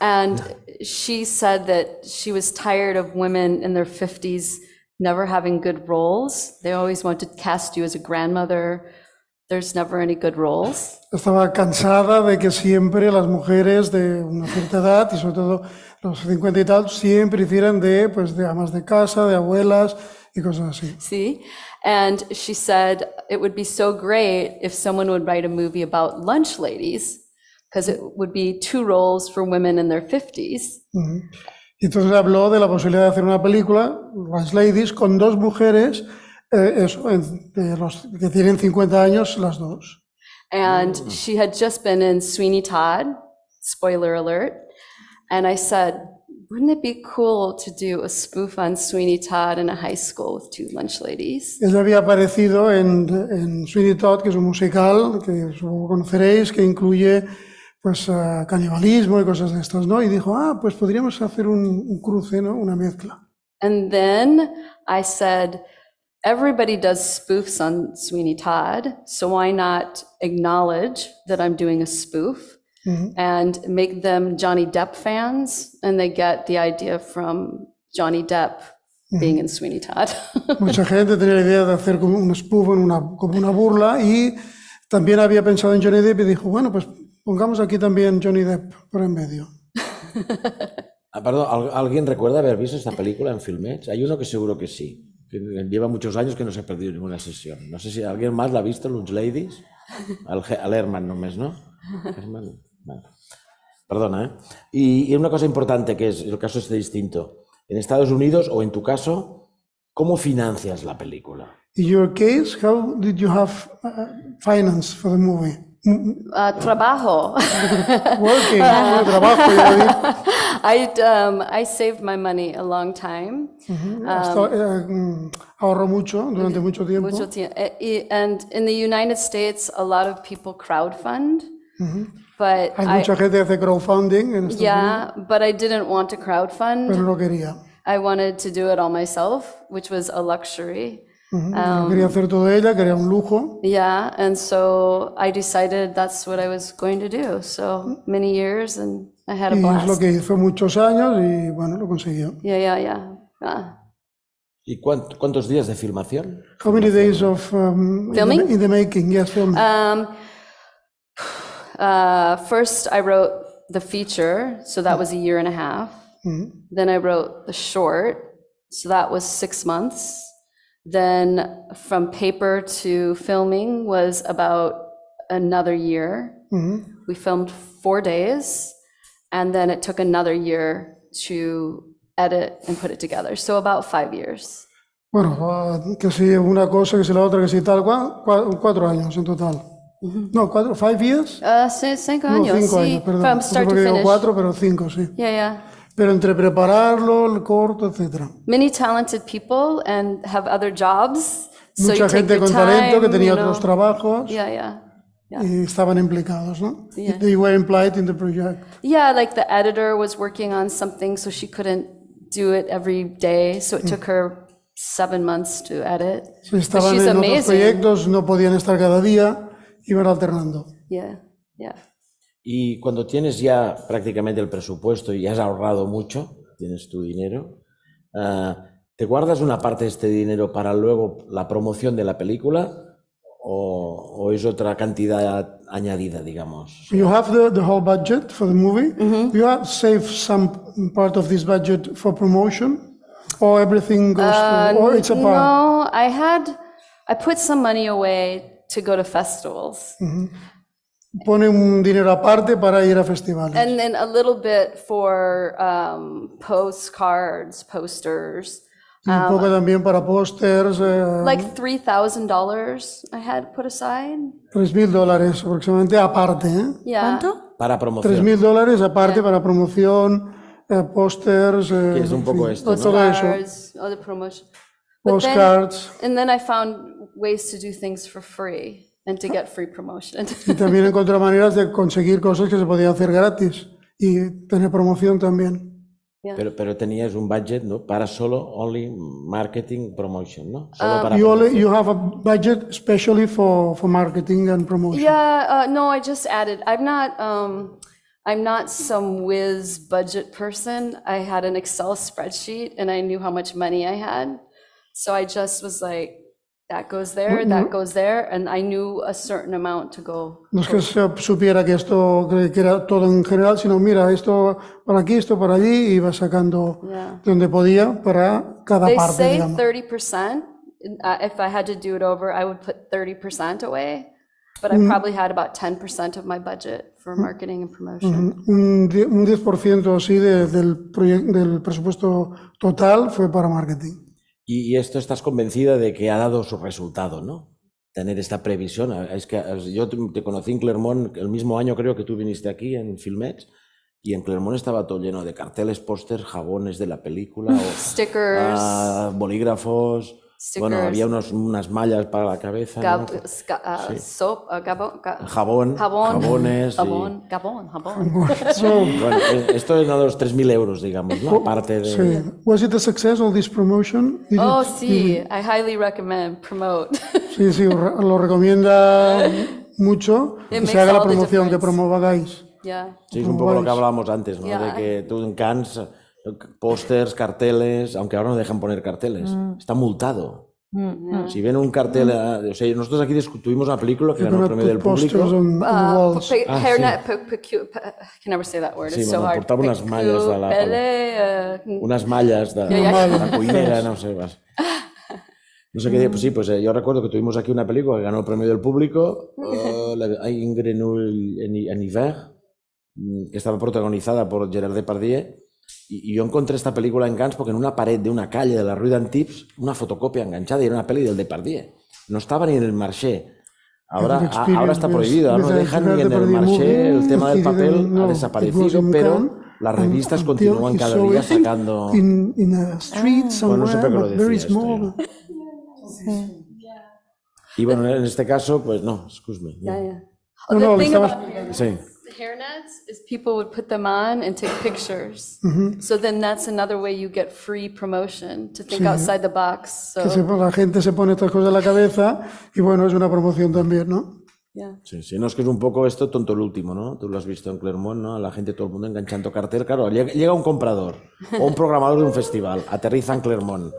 S3: And she said that she was tired of women in their 50s never having good roles. They always want to cast you as a grandmother. There's never any good roles.
S4: Estaba cansada de que siempre las mujeres de una cierta edad y sobre todo los 50 y tal siempre hicieran de pues de amas de casa, de abuelas y cosas así.
S3: Sí. And she said, it would be so great if someone would write a movie about lunch ladies, because it would be two roles for women in their 50s.
S4: Mm -hmm. Y entonces habló de la posibilidad de hacer una película, Lunch Ladies, con dos mujeres eh, eso, de los, que tienen 50 años las dos.
S3: And mm. she had just been in Sweeney Todd, spoiler alert. And I said, wouldn't it be cool to do a spoof on Sweeney Todd in a high school with two lunch ladies? Ella había
S4: aparecido en, en Sweeney Todd, que es un musical que supongo conoceréis, que incluye pues uh, canibalismo y cosas de estas, ¿no? Y dijo, ah, pues podríamos hacer un, un cruce, ¿no? Una mezcla.
S3: And then I said, everybody does spoofs on Sweeney Todd, so why not acknowledge that I'm doing a spoof? mm and make them Johnny Depp fans. And they get the idea from Johnny Depp being mm-hmm. in Sweeney Todd.
S4: Mucha gente tenía la idea de hacer como un spoof, una, como una burla, y también había pensado en Johnny Depp y dijo, bueno, pues pongamos aquí también Johnny Depp por en medio.
S1: Ah, perdón, ¿alguien recuerda haber visto esta película en Filmets? Hay uno que seguro que sí. lleva muchos años que no se ha perdido ninguna sesión. No sé si alguien más la ha visto, Lunch Ladies. Al, al Herman nomás, no? perdona, ¿eh? Y, una cosa importante que es, el caso es distinto. En Estados Unidos o en tu caso, ¿cómo financias la película? In your case, how did you have
S3: uh, finance for uh, trabajo. Working, trabajo. I um, I saved my money a long time. Mm-hmm. Um,
S4: eh, mm mucho durante mucho tiempo. Mucho tiempo.
S3: Eh, and in the United States, a lot of people crowdfund. But Hay I, mucha gente
S4: que hace crowdfunding en Estados Yeah,
S3: Unidos, but I didn't want to crowdfund. pero no quería. I wanted to do it all myself, which was a luxury. Uh -huh. um, quería hacer
S4: todo ella, quería un lujo.
S3: Yeah, and so I decided that's what I was going to do. So many years and I had a y blast. es lo que
S4: hizo muchos años y bueno, lo consiguió.
S3: Yeah, yeah, yeah. Ah.
S1: ¿Y cuántos días de filmación?
S3: How many
S4: days of um, filming? In the, in the making, yes, filming.
S3: Um, Uh, first, I wrote the feature, so that was a year and a half. Mm -hmm. Then I wrote the short, so that was six months. Then from paper to filming was about another year. Mm -hmm. We filmed four days, and then it took another year to edit and put it together. So about five years.
S4: Bueno, que si una cosa, que si la otra, que si tal, cuatro años en total. No, cuatro, five years.
S3: Uh, cinco años. No, cinco sí. años, perdón. From start to finish. cuatro, pero cinco, sí. Yeah, yeah.
S4: Pero entre prepararlo, el corto, etc.
S3: Many talented people and have other jobs. so you gente take con time, talento que tenía you know. otros trabajos. Yeah, yeah.
S4: Yeah. estaban implicados, ¿no? Yeah. They were implied in the project.
S3: Yeah, like the editor was working on something, so she couldn't do it every day, so it mm. took her seven months to edit. Si estaban But she's en amazing. otros proyectos,
S4: no podían estar cada día. iban alternando.
S3: Yeah, yeah.
S1: Y cuando tienes ya prácticamente el presupuesto y has ahorrado mucho, tienes tu dinero, uh, ¿te guardas una parte de este dinero para luego la promoción de la película o, o es otra cantidad añadida, digamos?
S4: You have the, the whole budget for the movie. Mm -hmm. You have saved some part of this budget for promotion or everything goes uh, or it's a part.
S3: No, I had I put some money away to go to festivals.
S4: Mm-hmm. Pone un dinero aparte para ir a festivales.
S3: And then a little bit for um, postcards, posters. un poco um,
S4: también para pósters. eh, Like
S3: $3,000 I had put aside.
S4: 3.000 dólares aproximadamente aparte. ¿eh?
S3: Yeah. ¿Cuánto?
S1: para promoción. 3.000 dólares
S4: aparte para promoción, eh, pósters, eh, Que es un poco esto, ¿no? Postcards,
S3: other promotion. then- Postcards. and then I found ways to do things for free and to get free promotion. Y también
S4: encontré maneras de conseguir cosas que se podían hacer gratis y tener promoción también.
S1: Yeah. Pero, pero tenías un budget ¿no? para solo only marketing promotion, ¿no? Solo um,
S4: para you, only, you have a budget especially for, for marketing and promotion.
S3: Yeah, uh, no, I just added. I'm not um, I'm not some whiz budget person. I had an Excel spreadsheet and I knew how much money I had, so I just was like, That goes there, mm-hmm. that goes there, and I knew a certain amount to go.
S4: No es que se supiera que esto que era todo en general, sino mira, esto para aquí, esto para allí, iba sacando Yeah. donde podía para cada They parte, say digamos.
S3: 30%. Uh, if I had to do it over, I would put 30% away, but I mm-hmm. probably had about 10% of my budget for mm-hmm. marketing and promotion.
S4: Un, un 10% así de- del, del presupuesto total fue para marketing.
S1: Y, esto estás convencida de que ha dado su resultado, ¿no? Tener esta previsión. Ah, es que ah, yo te conocí en Clermont el mismo año, creo que tú viniste aquí en Filmets. Y en Clermont estaba todo lleno de carteles, pósters, jabones de la película,
S3: stickers, ah,
S1: bolígrafos, bueno, había unos, unas mallas para la cabeza. jabón, jabones. Jabón,
S3: jabón, jabón. bueno,
S1: e-, esto es uno de los 3.000 euros, digamos, ¿no? Aparte de... Sí.
S4: ¿Was it a success, all this oh, sí.
S3: I highly recommend, promote.
S4: sí, sí, lo recomienda mucho que se haga la promoción, que promováis.
S3: Yeah. Sí, es un poco lo que hablábamos
S1: antes, ¿no? De que tú en pósters, carteles, aunque ahora no dejan poner carteles, mm. está multado.
S3: Mm, mm. Si
S1: ven un cartel, eh, o sea, nosotros aquí tuvimos una película que ganó el premio del público.
S3: On, on uh, sí. can never say that word. de la... Eh, unas
S1: mallas de, la cuinera, no sé. más. No sé qué decir, pues sí, pues eh, yo recuerdo que tuvimos aquí una película que ganó el premio del público, uh, la, en, en Hiver, que estaba protagonizada por Gerard Depardieu, y, yo encontré esta película en Cannes porque en una pared de una calle de la Rue d'Antips, una fotocopia enganchada y era una peli del Depardieu. No estaba ni en el Marché. Ahora, ahora está prohibido, ahora no dejan ni en el Marché, el tema del papel ha desaparecido, pero las revistas continúan cada día sacando...
S4: Ah. Bueno, no sé por qué lo decía
S1: Y bueno, en este caso, pues no, excuse me.
S3: No, no, Sí la
S4: gente se pone estas cosas en la cabeza y bueno, es una promoción también, ¿no?
S1: Sí, sí, no es que es un poco esto tonto el último, ¿no? Tú lo has visto en Clermont, ¿no? A la gente, todo el mundo enganchando cartel. Claro, llega, llega un comprador o un programador de un festival, aterriza en Clermont,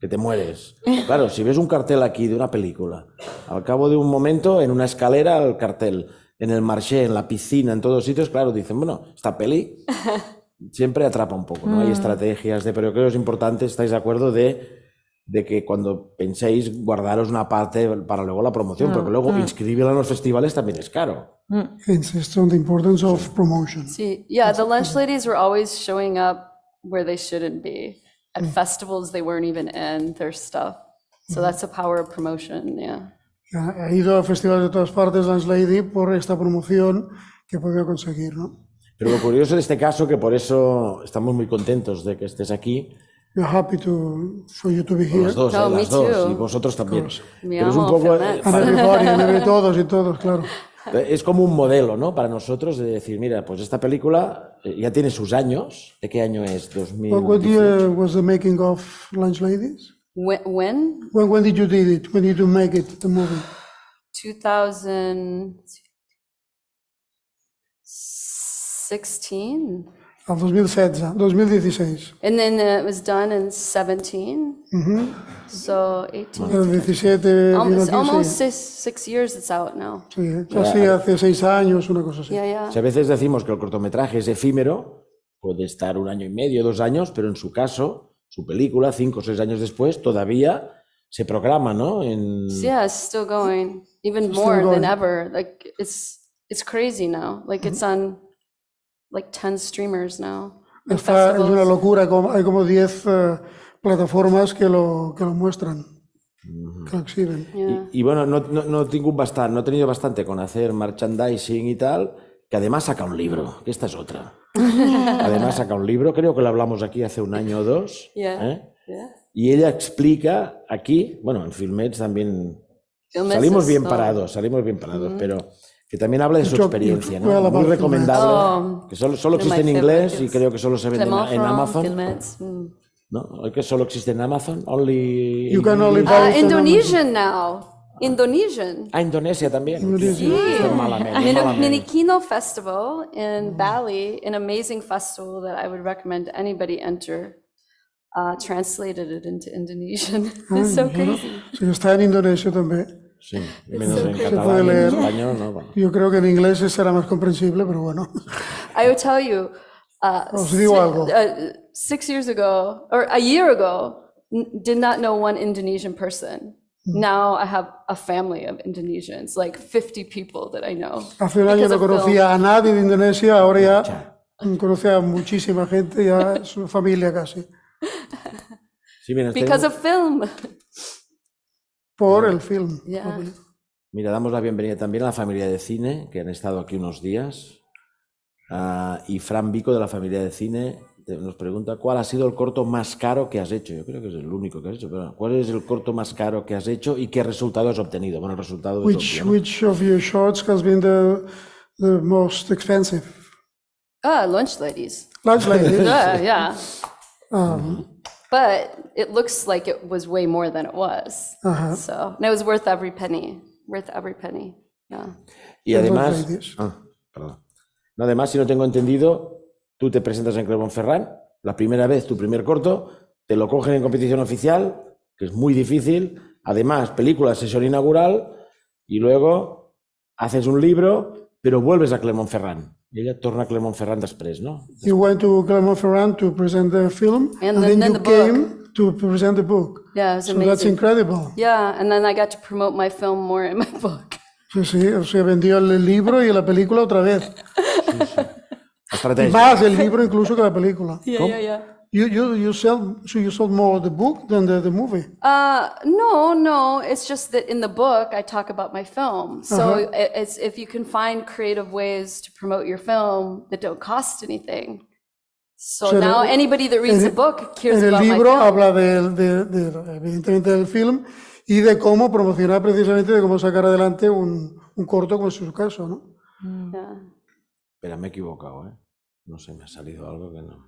S1: que te mueres. Claro, si ves un cartel aquí de una película, al cabo de un momento, en una escalera, el cartel en el marché, en la piscina, en todos sitios, claro, dicen, bueno, esta peli siempre atrapa un poco, ¿no? Hay mm. estrategias de, pero creo que es importante, ¿estáis de acuerdo? De, de que cuando penséis guardaros una parte para luego la promoción, porque luego mm. inscribirla en los festivales también es caro.
S4: Mm. en la importancia de of promotion. Sí,
S3: yeah, the lunch ladies were always showing up where they shouldn't be, at mm. festivals they weren't even in their stuff. So mm-hmm. that's the power of promotion, yeah
S4: ha ido a festivales de todas partes, Dance Lady, por esta promoción que ha podido conseguir. ¿no?
S1: Pero lo curioso de este caso, que por eso estamos muy contentos de que estés aquí.
S4: I'm happy to,
S1: for you to Los dos, ¿eh? y vosotros también. Pero es un poco... Eh,
S4: todos y todos, claro.
S1: Es como un modelo, ¿no? Para nosotros de decir, mira, pues esta película eh, ya tiene sus años. ¿De qué año es? 2000. What
S4: año was the making of Lunch Ladies?
S3: When? When,
S4: when, when did you did it? When did you make it the movie?
S3: 2016.
S4: Al 2016, 2016.
S3: And then uh, it was done in 17. Mm mm-hmm. So 18. almost, almost six, years it's out now. Sí,
S4: ¿eh? hace seis años, una cosa así.
S3: Si
S1: a veces decimos que el cortometraje es efímero, puede estar un año y medio, dos años, pero en su caso su película, cinco o seis años después, todavía se programa, ¿no? Sí,
S3: Yeah, it's still going, even more going. than ever. Like it's it's crazy now. Like it's on like 10 streamers now.
S4: Está, es una locura, hay como 10 eh, plataformas que lo, que lo muestran.
S1: Y, bueno, no, no, no, tengo bastante, no he tenido bastante con hacer merchandising y tal, que además saca un libro, que esta es otra.
S4: Además saca
S1: un libro, creo que lo hablamos aquí hace un año o dos. ¿eh? Y ella explica aquí, bueno, en Filmets también
S3: salimos bien parados,
S1: salimos bien parados, mm. pero que también habla de su experiencia, ¿no? Muy oh, que solo, existe en inglés y creo que solo se vende en, Amazon.
S3: Mm.
S1: ¿No? Que solo existe en Amazon, only... You can ah, Indonesian
S3: now. Indonesian.
S1: Ah, Indonesia también. Indonesia. Sí.
S3: Minikino Festival in mm. Bali, an amazing festival that I would recommend anybody enter. Uh, translated it into Indonesian. It's ah, so crazy.
S4: Sí, está en Indonesia también.
S1: Sí, menos so en catalán, en español, no, bueno.
S4: Yo creo que en inglés será más comprensible, pero bueno.
S3: I will tell you. Uh, Os digo algo. Uh, six years ago, or a year ago, did not know one Indonesian person. Mm. Now I have a family of Indonesians, like 50 people that I know. Hace un año no conocía
S4: a nadie de Indonesia, ahora ya conoce a muchísima gente, ya es una familia casi.
S1: Sí, mira, Because tengo...
S3: of film.
S4: Por el film.
S1: Mira, damos la bienvenida también a la familia de cine, que han estado aquí unos días, ah, y Fran Vico de la familia de cine, nos pregunta cuál ha sido el corto más caro que has hecho. Yo creo que es el único que has hecho, pero ¿cuál es el corto más caro que has hecho y qué resultado has obtenido? Bueno, el resultado es which, obvio,
S4: ¿no? which of your shorts has been the, the most
S3: Ah, Lunch Ladies. Lunch Ladies. yeah, yeah. Um, but it looks like it was way more than it was. Uh-huh. So, and it was worth every penny. Worth every penny. Yeah. Y
S1: además, ah, perdón. No, además, si no tengo entendido, Tú te presentas en Clermont-Ferrand, la primera vez, tu primer corto, te lo cogen en competición oficial, que es muy difícil. Además, película, sesión inaugural, y luego haces un libro, pero vuelves a Clermont-Ferrand. Y ella torna a Clermont-Ferrand después, no?
S4: You went to Clermont-Ferrand to present the film, and, then, you came to present the book.
S3: Yeah, so amazing. that's incredible. Yeah, and then I got to promote my film more in my book.
S4: Sí, sí, o sea, vendió el libro y la película otra vez. Sí, sí. Estrategia. Más el libro incluso que la película. Yeah, ¿Cómo? yeah, yeah. You, you, you, sell, so you sold more the book than the, the movie?
S3: Uh, no, no. It's just that in the book, I talk about my film. So uh -huh. it's, if you can find creative ways to promote your film that don't cost anything. So, now anybody that reads the book cares en el about libro my film.
S4: habla del, de, de, evidentemente del film y de cómo promocionar precisamente, de cómo sacar adelante un, un corto como es su caso, ¿no?
S3: Mm. Yeah.
S1: Pero me he equivocado, ¿eh? No sé, me ha salido algo que no.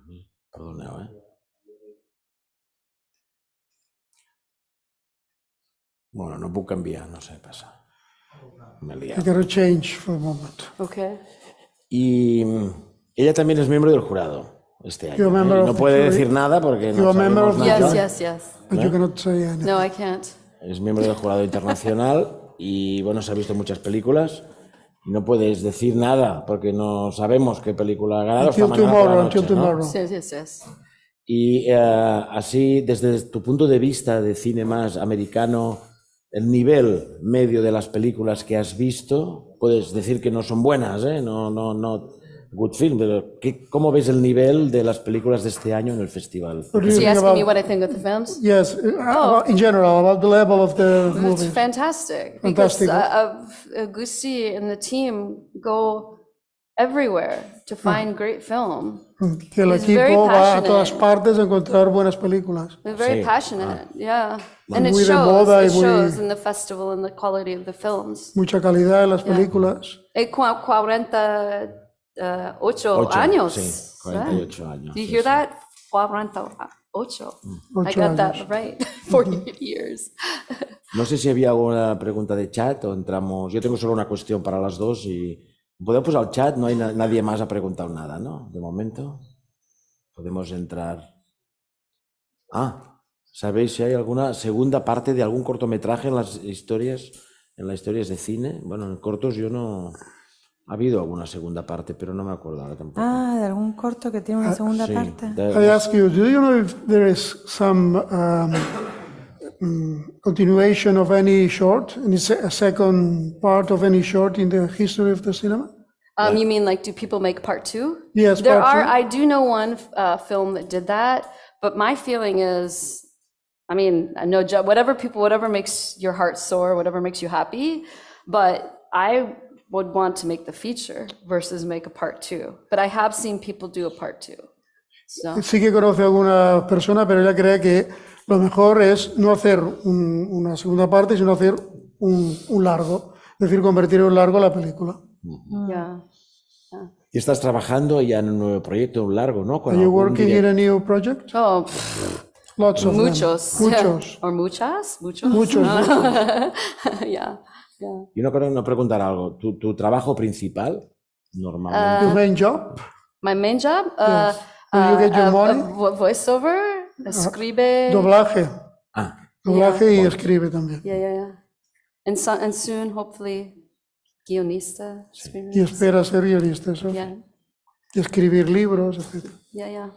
S1: Perdoneo, ¿eh? Bueno, no puedo cambiar, no sé, Me he
S4: liado. I gotta change for a moment.
S3: Okay.
S1: Y mm, ella también es miembro del jurado este año. ¿eh? No puede decir nada porque no You're sabemos nada. Yes, yes,
S3: yes. But you ¿Eh? cannot say anything. No, I can't.
S1: Es miembro del jurado internacional y, bueno, se ha visto muchas películas no puedes decir nada porque no sabemos qué película ha ganado. Until tomorrow, tomorrow. Sí, sí, sí. Y eh, así, desde tu punto de vista de cine más americano, el nivel medio de las películas que has visto, puedes decir que no son buenas, ¿eh? No, no, no Good Film, pero ¿qué, ¿cómo ves el nivel de las películas de este año en el festival? Is
S3: he asking me what I think of the Yes, uh, oh. uh,
S4: in
S1: general, about the level of the movie. It's
S3: fantastic. Fantastic. Because uh, uh Gusi and the team go everywhere to hmm. find great film.
S4: Hmm. Que el He's equipo va a todas partes a encontrar buenas películas. We're very sí. passionate, ah. yeah. And muy it shows, de moda it y shows in
S3: the festival and the quality of the films. Mucha calidad en las yeah.
S4: películas.
S3: Hay eh, 40 8 eh, ocho, años. 48 años. you 48. Ah, I got that right. 48 years.
S1: no sé si había alguna pregunta de chat o entramos. Yo tengo solo una cuestión para las dos y podemos al chat. No hay nadie más ha preguntado nada, ¿no? De momento podemos entrar. Ah, ¿sabéis si hay alguna segunda parte de algún cortometraje en las historias, en las historias de cine? Bueno, en cortos yo no. Ha habido alguna segunda parte, pero no me acuerdo ahora tampoco.
S2: Ah, de algún corto que tiene una ah, segunda sí, parte.
S1: I ask
S4: you, do you know if there is some um, mm, continuation of any short, any a second part of any short in the history of the cinema?
S3: Um, you mean like, do people make part two? Yes, there are. Two. I do know one uh, film that did that, but my feeling is, I mean, no job. Whatever people, whatever makes your heart sore, whatever makes you happy. But I would want to make the feature versus make a part two. But I have seen people do a part two. So. Sí
S4: que conoce a persona, persona, pero ella cree que lo mejor es no hacer un, una segunda parte, sino hacer un, un, largo. Es decir, convertir en un largo la película.
S3: Mm.
S1: Y estás trabajando ya en un nuevo proyecto, un largo, ¿no? Con Are you working in a
S4: new
S3: project? Oh, muchos. Muchos. ¿O Or muchas? Muchos. Muchos. muchos. Yeah.
S1: Yo no creo no preguntar algo. ¿Tu, tu trabajo principal normalmente? Uh, your main job?
S3: My main job? Uh, yes. Do you get uh, your uh, money? voiceover, ah. escribe. Doblaje.
S4: Ah. Doblaje yeah. y escribe también.
S3: Yeah, yeah, yeah. And, so, and soon, hopefully, guionista. Sí. Y espera
S4: ser guionista, eso. Yeah. Y escribir libros, etc.
S3: Yeah, yeah.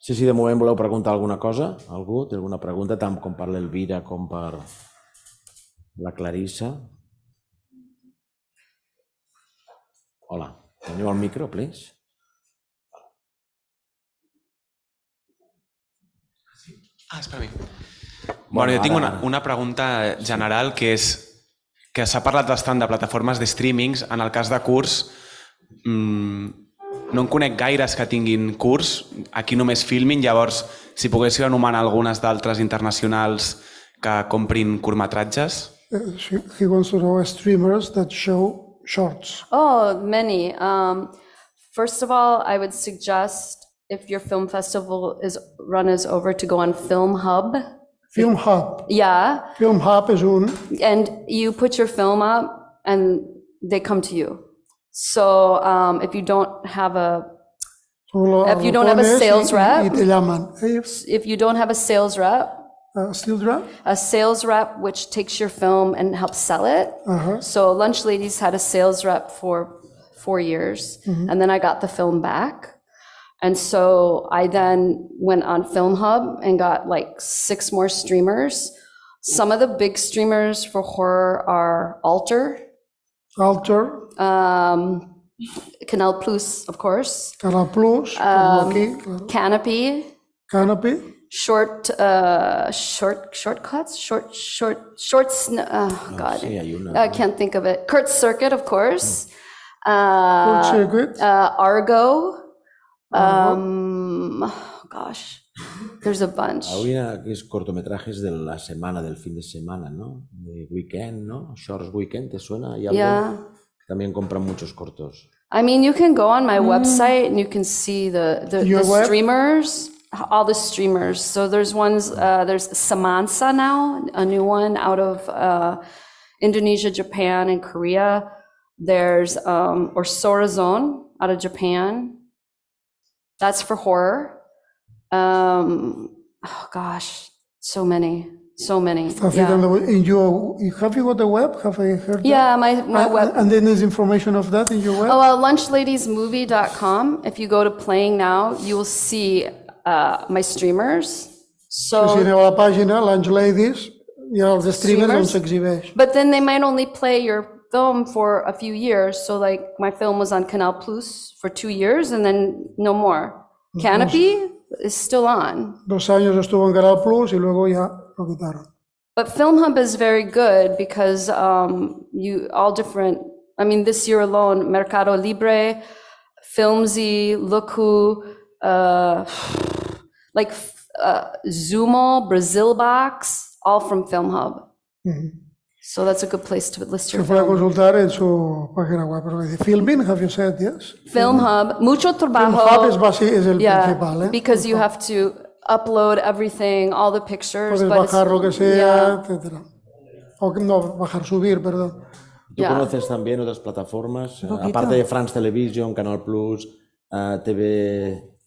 S1: Sí, sí, de moment voleu preguntar alguna cosa? Algú té alguna pregunta, tant com per l'Elvira com per la Clarissa? Hola, teniu el micro, please? Ah, és per mi.
S5: Bueno, jo tinc una, una pregunta general que és que s'ha parlat bastant de plataformes de streamings. En el cas de curs, mmm, no en conec gaires que tinguin curs, aquí només filmin, llavors si poguéssiu anomenar algunes d'altres internacionals que comprin curtmetratges.
S4: Uh, eh, she, he wants to know streamers that show shorts?
S3: Oh, many. Um, first of all, I would suggest if your film festival is run is over to go on Film Hub. Film Hub. Yeah. Film Hub is on. And you put your film up, and they come to you. So um, if you don't have a
S4: if you don't have a sales rep,
S3: if you don't have a sales rep, a sales rep? A sales rep, which takes your film and helps sell it. Uh-huh. So Lunch Ladies had a sales rep for four years, mm-hmm. and then I got the film back. And so I then went on Film Hub and got like six more streamers. Some of the big streamers for horror are Alter. Alter. Um, Canal Plus, of course.
S4: Canal Plus.
S3: Um, okay. Canopy. Canopy short uh short shortcuts short short shorts. sn- uh, oh, god yeah, you know. i can't think of it kurt circuit of course mm. uh, Uh, argo uh-huh. um oh, gosh there's a bunch había
S1: cortometrajes de la semana del fin de semana no de weekend no shorts weekend te suena y yeah. también compran muchos cortos
S3: i mean you can go on my mm. website and you can see the the, the streamers all the streamers. So there's ones, uh, there's Samansa now, a new one out of uh, Indonesia, Japan, and Korea. There's, um, or Sorazone out of Japan. That's for horror. Um, oh gosh, so many, so many. Have yeah. you in
S4: your, have you got the web? Have I heard? Yeah, that? my, my and, web. And then there's information of that in your web? Oh,
S3: uh, lunchladiesmovie.com. If you go to playing now, you will see uh, my streamers. So, si aneu a
S4: la pàgina, hi ha els streamers, streamers on s'exhibeix.
S3: But then they might only play your film for a few years. So like my film was on Canal Plus for two years and then no more.
S4: Canopy
S3: is still on.
S4: Dos años estuvo en Canal Plus y luego ya lo quitaron.
S3: But Film Hub is very good because um, you all different. I mean, this year alone, Mercado Libre, Filmsy, Look Who. Uh, like uh, Zumo, Brazil Box, all from Film Hub. Uh
S4: mm-hmm. -huh.
S3: So that's a good place to list your Se puede consultar
S4: en su página web. Pero dice, filming, have you said yes? Film Hub,
S3: mucho trabajo. Film Hub es, base,
S4: es el yeah, principal. ¿eh? Because you have
S3: to upload everything, all the pictures. Puedes bajar lo que sea, yeah.
S4: etcétera. O no, bajar,
S1: subir,
S2: perdón. ¿Tú yeah. conoces
S1: también otras plataformas? Eh, aparte de France Television, Canal Plus, uh, eh, TV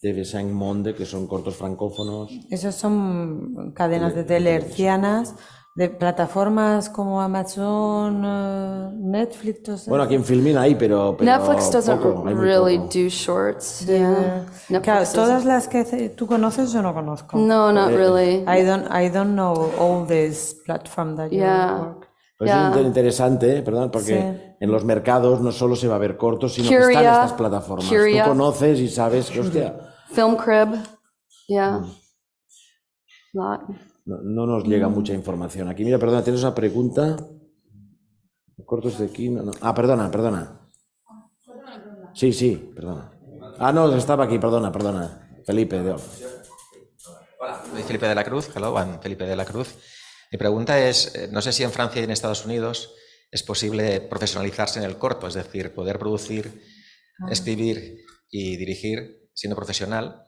S1: de Saint Monde, que son cortos francófonos.
S2: Esas son cadenas de tele hercianas, de plataformas como Amazon, eh, Netflix. bueno, aquí
S1: en Filmin hay, pero, pero Netflix doesn't really
S2: do shorts. Claro, todas las que tú conoces yo no conozco. No, not eh, really. I don't, I don't know all these platforms that you work. Pues es
S1: interesante, eh, perdón, porque en los mercados no solo se va a ver cortos, sino que están estas plataformas. Tú conoces y sabes que, hostia,
S3: Film Crib, yeah. Mm.
S1: No, nos llega mm. mucha información aquí. Mira, perdona, tienes una pregunta. Cortos de aquí. Ah, perdona, perdona. Sí, sí, perdona. Ah, no, estaba aquí, perdona, perdona. Felipe, de... Hola,
S5: soy Felipe de la Cruz. Hello, I'm Felipe de la Cruz. Mi pregunta es, eh, no sé si en Francia y en Estados Unidos es posible profesionalizarse en el corto, es decir, poder producir, ah. escribir y dirigir siendo profesional?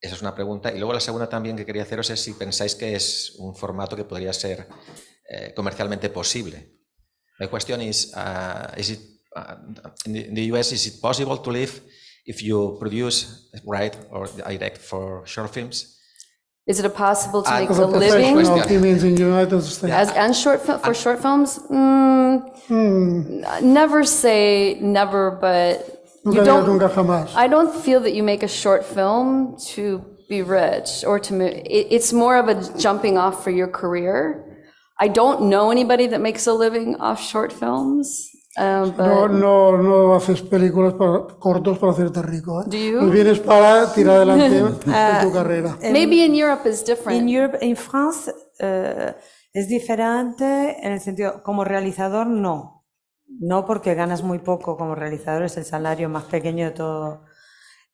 S5: Esa es una pregunta. Y luego la segunda también que quería haceros es si pensáis que es un formato que podría ser comercialmente posible. La cuestión es, ¿es is it, uh, in the US, is it possible to live if you produce, write or direct for short films?
S3: Is it possible to make a living? As and short for short films, never say never, but
S4: Nunca digas nunca
S3: jamás. I don't feel that you make a short film to be rich or to move. it's more of a jumping off for your career. I don't know anybody that makes a living off short films. Um, no,
S4: no, no haces películas para, cortos para hacerte rico. ¿eh? Pues vienes para tirar adelante uh, tu
S3: carrera.
S2: Maybe in Europe is different. In Europe, in France uh, es diferente en el sentido como realizador no. No, porque ganas muy poco como realizador, es el salario más pequeño de todo,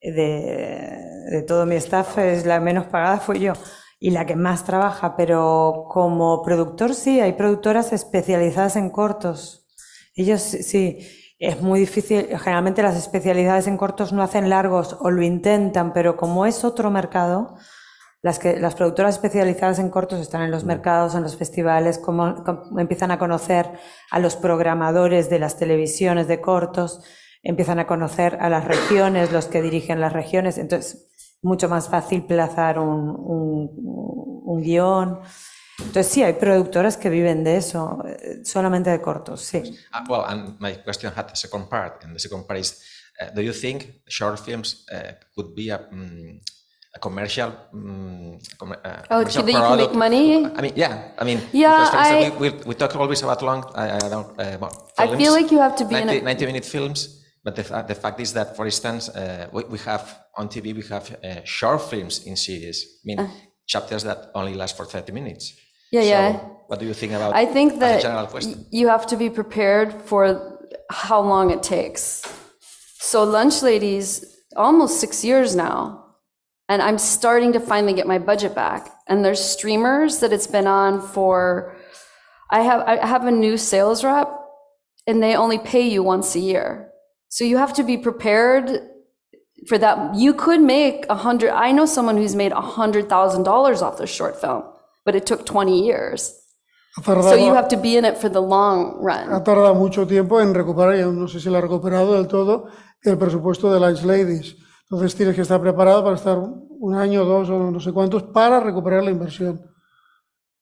S2: de, todo mi staff, es la menos pagada fui yo y la que más trabaja, pero como productor sí, hay productoras especializadas en cortos. Ellos sí, es muy difícil, generalmente las especialidades en cortos no hacen largos o lo intentan, pero como es otro mercado, las, que, las productoras especializadas en cortos están en los mm. mercados, en los festivales, como, empiezan a conocer a los programadores de las televisiones de cortos, empiezan a conocer a las regiones, los que dirigen las regiones. Entonces, mucho más fácil plazar un, guión. Entonces, sí, hay productoras que viven de eso, eh, solamente de cortos, sí.
S5: Ah, well, my question had second part, and the second part is, eh, do you think short films eh, could be mm, a commercial, um, com uh, oh, commercial so that product. you can make money. I mean, yeah, I mean, yeah, I, we, we, we, talk always about long. I, I don't. Uh, about films, I feel like you
S2: have to be 90, a... 90
S5: minute films, but the, fa the fact is that, for instance, uh, we, we have on TV we have uh, short films in series. I mean, uh. chapters that only last for 30 minutes. Yeah, so yeah. What do you think about? I think that
S3: you have to be prepared for how long it takes. So, lunch ladies, almost six years now and I'm starting to finally get my budget back. And there's streamers that it's been on for. I have I have a new sales rep, and they only pay you once a year, so you have to be prepared for that. You could make a hundred. I know someone who's made a hundred thousand dollars off this short film, but it took 20 years.
S4: Tardado, so you have
S3: to be in it for the long run. Ha
S4: tardado mucho tiempo en recuperar, yo no sé si la ha recuperado del todo, el presupuesto de Lines Ladies. Entonces tienes que estar preparado para estar un año, dos o no sé cuántos para recuperar la inversión.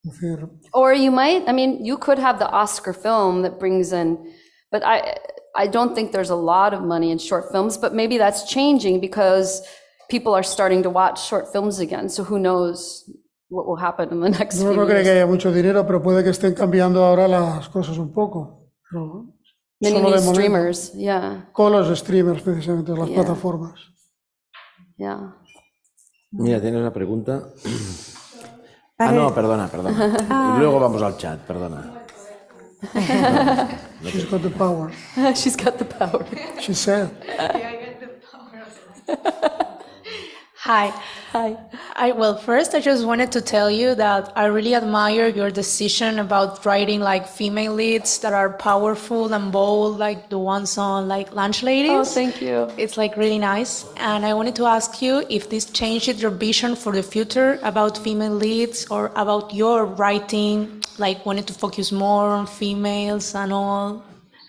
S4: Decir,
S3: Or you might, I mean, you could have the Oscar film that brings in, but I, I don't think there's a lot of money in short films, but maybe that's changing because people are starting to watch short films again. So who knows what will happen in the next no, no creo que haya
S4: mucho dinero, pero puede que estén cambiando ahora las cosas un poco.
S3: Many streamers, yeah.
S4: Con los streamers, precisamente, las plataformas.
S3: ja.
S1: Mira, tienes una pregunta. Ah, no, perdona, perdona. Ah. Luego vamos al chat, perdona.
S4: No, She's got the power. She's got the power. She said.
S2: Yeah, I got the power. Hi. Hi. I, well, first, I just wanted to tell you that I really admire your decision about writing like female leads that are powerful and bold, like the ones on like Lunch Ladies. Oh, thank you. It's like really nice. And I wanted to ask you if this changed your vision for the future about female leads or about your writing, like wanted to focus more on females and all.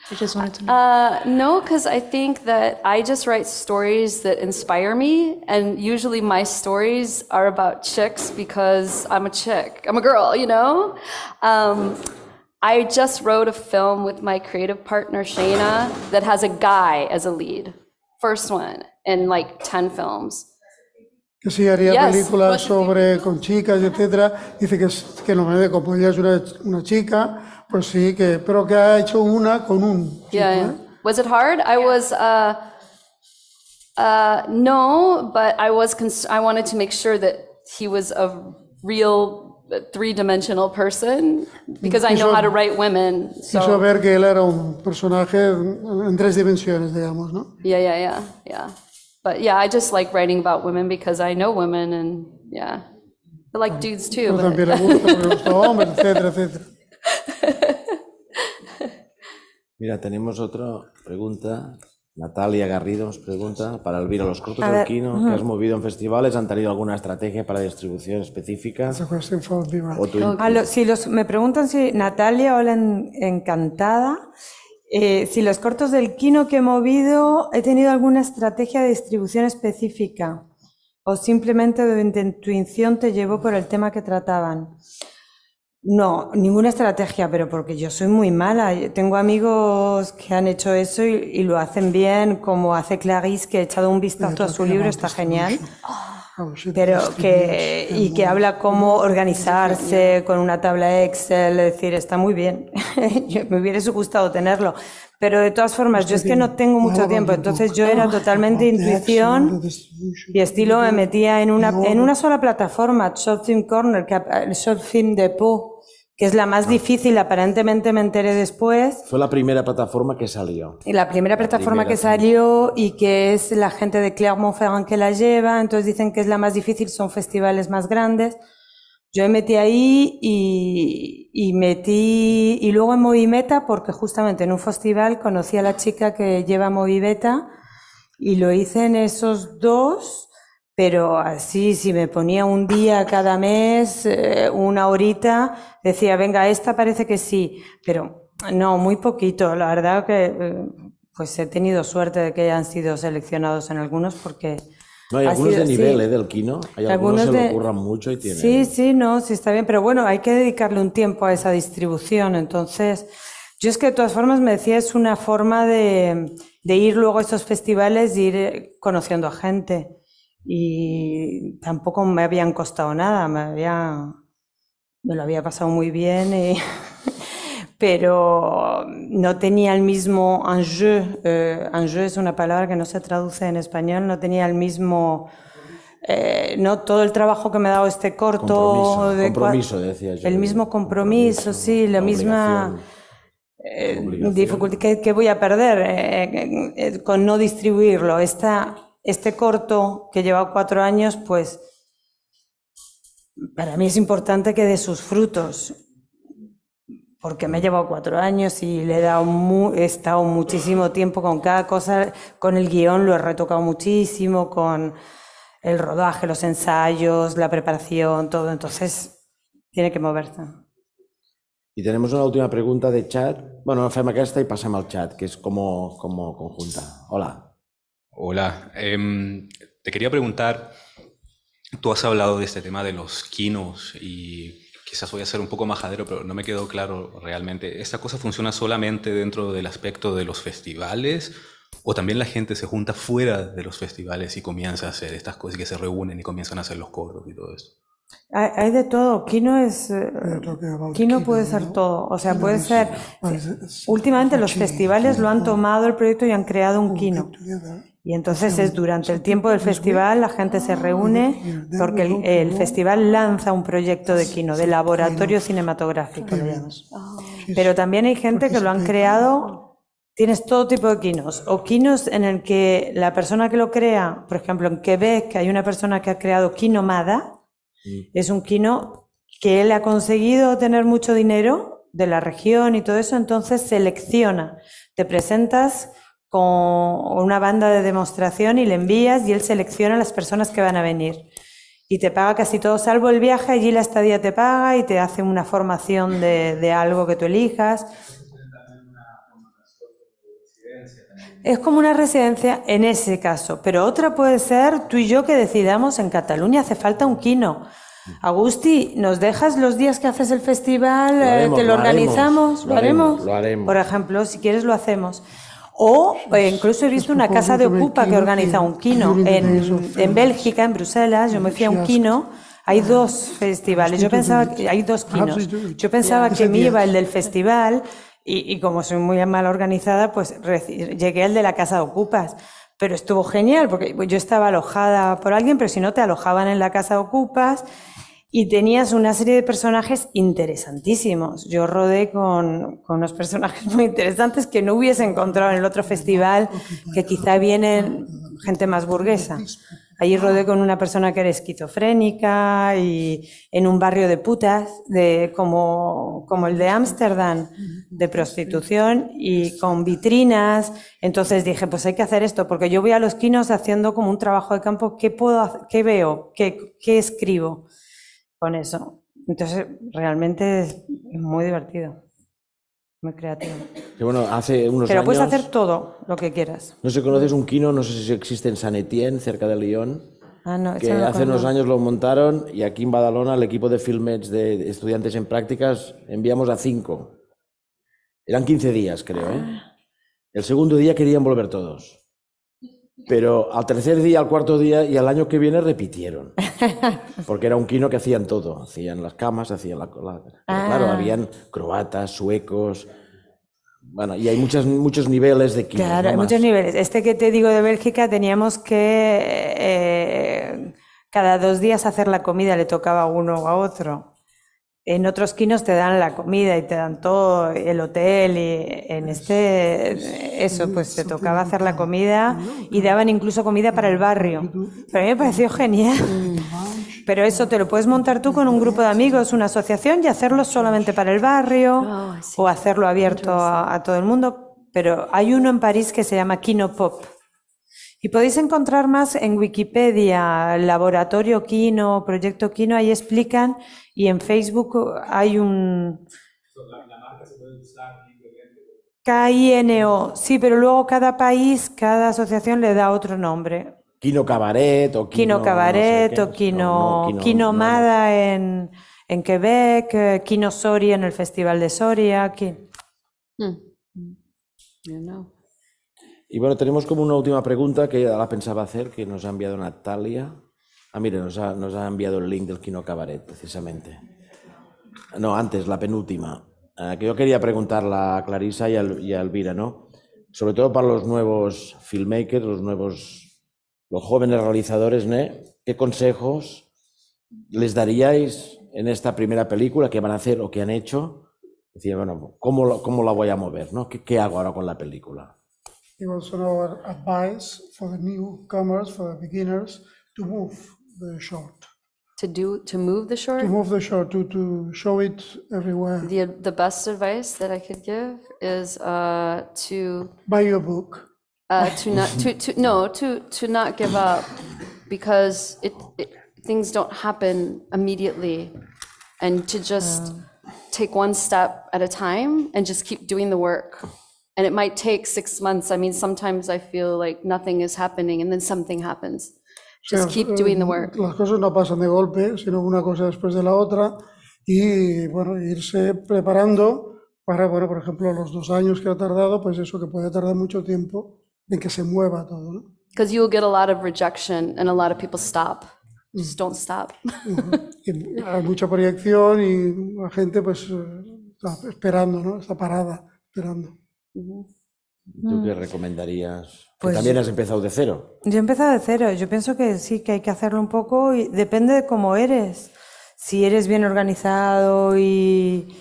S2: I just wanted to know.
S3: Uh, no, because I think that I just write stories that inspire me, and usually my stories are about chicks because I'm a chick. I'm a girl, you know. Um, I just wrote a film with my creative partner Shayna that has a guy as a lead, first one in like ten films.
S4: que sí haría películas pues sobre con chicas etc. etcétera dice que que me como ella es una, una chica pues sí que pero que ha hecho una con un chico, yeah, ¿eh?
S3: was it hard I was uh, uh, no but I was I wanted to make sure that he was a real three-dimensional person because I know how to write women. So. ver
S4: que él era un personaje en tres dimensiones, digamos, ¿no?
S3: Yeah, yeah, yeah, yeah. Pero sí, I just like writing about women because I know women and yeah, I like dudes too. But... hombres, etcétera,
S1: Mira, tenemos otra pregunta. Natalia Garrido nos pregunta, para Elvira, los cortos del Kino que has movido en festivales, ¿han tenido alguna estrategia para distribución específica? O ah, lo, si
S2: los, me preguntan si Natalia, hola encantada, eh, si los cortos del quino que he movido he tenido alguna estrategia de distribución específica o simplemente de intuición te llevó por el tema que trataban. No, ninguna estrategia, pero porque yo soy muy mala. tengo amigos que han hecho eso y, lo hacen bien, como hace Clarice, que he echado un vistazo a su libro, está genial. Pero que, y que habla cómo organizarse con una tabla Excel, es decir, está muy bien. Me hubiera gustado tenerlo. Pero de todas formas, yo es que no tengo mucho tiempo, entonces yo era totalmente intuición y estilo me metía en una, en una sola plataforma, Shop Film Corner, eh, Short Film Depot que es la más ah. difícil, aparentemente me enteré después.
S1: Fue la primera plataforma que salió.
S2: Y la primera plataforma que salió y que es la gente de Clermont-Ferrand que la lleva, entonces dicen que es la más difícil, son festivales más grandes. Yo me metí ahí y, y metí, y luego en Movimeta, porque justamente en un festival conocí a la chica que lleva Movimeta y lo hice en esos dos pero así si me ponía un día cada mes, eh, una horita, decía, venga, esta parece que sí, pero no, muy poquito. La verdad que eh, pues he tenido suerte de que hayan sido seleccionados en algunos porque... No, hay algunos de nivel eh, del
S1: Kino, hay algunos, se mucho y tienen... Sí,
S2: sí, no, sí está bien, pero bueno, hay que dedicarle un tiempo a esa distribución, entonces... Yo es que de todas formas me decía, es una forma de, de ir luego a esos festivales y ir eh, conociendo a gente y tampoco me habían costado nada, me, había, me lo había pasado muy bien, pero no tenía el mismo enjeu, enjeu eh, es una palabra que no se traduce en español, no tenía el mismo... Eh, no todo el trabajo que me ha dado este corto compromiso, de compromiso
S1: decía yo, el mismo
S2: compromiso, sí la misma eh, dificultad que, voy a perder eh, con no distribuirlo esta este corto que lleva cuatro años, pues para mí es importante que dé sus frutos, porque me he llevado cuatro años y le he, dado he estado muchísimo tiempo con cada cosa, con el guión lo he retocado muchísimo, con el rodaje, los ensayos, la preparación, todo, entonces tiene que moverse.
S1: Y tenemos una última pregunta de chat. Bueno, que está y pasamos al chat, que es como, como conjunta. Hola. Hola,
S5: em, te quería preguntar, tú has hablado de este tema de los quinos y quizás voy a ser un poco majadero, pero no me quedó claro realmente, ¿esta cosa funciona solamente dentro del aspecto de los festivales o también la gente se junta fuera de los festivales y comienza a hacer estas cosas que se reúnen y comienzan a hacer los coros y todo esto.
S2: Hay, de todo. Kino es. Eh, quino puede ser todo. O sea, puede ser. últimamente los festivales lo han tomado el proyecto y han creado un Kino. Y entonces es durante el tiempo del festival, la gente se reúne porque el, festival lanza un proyecto de Kino, de laboratorio cinematográfico. Pero también hay gente que lo han creado, tienes todo tipo de Kinos, o Kinos en el que la persona que lo crea, por ejemplo, en Quebec hay una persona que ha creado Kinomada, mm. es un Kino que él ha conseguido tener mucho dinero de la región y todo eso, entonces selecciona, te presentas una banda de demostración y le envías y él selecciona las personas que van a venir. Y te paga casi todo, salvo el viaje, allí la estadía te paga y te hace una formación de, algo que tú elijas. Es como una residencia en ese caso, pero otra puede ser tú y yo que decidamos en Cataluña hace falta un kino Agusti, ¿nos dejas los días que haces el festival? Eh, ¿Te lo, organizamos? ¿Lo, haremos? ¿Lo, haremos? Por ejemplo, si quieres lo hacemos. O eh, incluso he visto una casa de Ocupa que organiza un kino en, en Bélgica, en Bruselas. Yo me fui a un kino. Hay ah, dos festivales. Yo pensaba que hay dos ah, kinos. Yo pensaba que me iba el del festival y, y como soy muy mal organizada, pues llegué al de la casa de Ocupas. Pero estuvo genial porque yo estaba alojada por alguien, pero si no te alojaban en la casa de Ocupas y tenías una serie de personajes interesantísimos. Yo rodé con, unos personajes muy interesantes que no hubiese encontrado en el otro festival, que quizá vienen gente más burguesa. Allí rodé con una persona que era esquizofrénica y en un barrio de putas, como, el de Ámsterdam, de prostitución y con vitrinas. Entonces dije, pues hay que hacer esto, porque yo voy a los quinos haciendo como un trabajo de campo, ¿qué, puedo, qué veo? qué escribo? con eso. Entonces, realmente es muy divertido, muy creativo.
S1: hace Pero puedes hacer
S2: todo lo que quieras. No sé, ¿conoces un
S1: kino? No sé si existe en San Etienne, cerca de Lyon. Ah, no, que hace unos años lo montaron y aquí en Badalona el equipo de Filmets de estudiantes en prácticas enviamos a cinco. Eran 15 días, creo. ¿eh? Ah. El segundo día querían volver todos. Pero al tercer día, al cuarto día y al año que viene repitieron. Porque era un quino que hacían todo. Hacían las camas, hacían la... cola, Claro, ah. habían croatas, suecos... Bueno, y hay muchos niveles de quino. Claro, hay muchos niveles.
S2: Este que te digo de Bélgica teníamos que... Eh, cada dos días hacer la comida le tocaba uno o a otro en otros quinos te dan la comida y te dan todo el hotel y en pues este eso pues te tocaba hacer la comida y daban incluso comida para el barrio. Pero a mí me pareció genial. Pero eso te lo puedes montar tú con un grupo de amigos, una asociación y hacerlo solamente para el barrio ah, o hacerlo abierto a, a todo el mundo. Pero hay uno en París que se llama Kino Pop y podéis encontrar más en Wikipedia, Laboratorio Kino, Proyecto Kino, ahí explican, y en Facebook hay un... KINO, sí, pero luego cada país, cada asociación le da otro nombre.
S1: Kino Cabaret o Kino... Cabaret Quino,
S2: Mada en, Quebec, eh, Kino Soria en el Festival de Soria. aquí. Hmm.
S4: Mm. no
S1: y bueno, tenemos como una última pregunta que ya la pensaba hacer, que nos ha enviado Natalia. Ah, mire, nos ha, nos ha enviado el link del Kino Cabaret, precisamente. No, antes, la penúltima. Ah, que yo quería preguntarla a Clarisa y a, Elvira, ¿no? Sobre todo para los nuevos filmmakers, los nuevos, los jóvenes realizadores, ¿Qué consejos les daríais en esta primera película que van a hacer o que han hecho? Decir, bueno, ¿cómo, ¿cómo, la voy a mover? ¿no? ¿Qué, ¿Qué hago ahora con la película?
S4: He also know advice for the newcomers, for the beginners, to move the short, To do, to move the short? to move the short, to, to show it everywhere.
S3: The, the best advice that I could give is uh, to, Buy your book. uh, to not, to, to, no, to, to not give up because it, it, things don't happen immediately. And to just take one step at a time and just keep doing the work and it might take six months. I mean, sometimes I feel like nothing is happening and then something happens. Just keep eh, doing the work.
S4: Las cosas no pasan de golpe, sino una cosa después de la otra y bueno, irse preparando para, bueno, por ejemplo, los dos años que ha tardado, pues eso que puede tardar mucho tiempo en que se mueva todo,
S3: Because you will get a lot of rejection and a lot of people stop. Mm. Just don't stop.
S4: y hay mucha proyección y la gente pues eh, está esperando, ¿no? Está parada, esperando.
S1: ¿Tú qué mm. recomendarías? Pues, también has empezado de cero.
S2: Yo he empezado de cero. Yo pienso que sí, que hay que hacerlo un poco y depende de cómo eres. Si eres bien organizado y,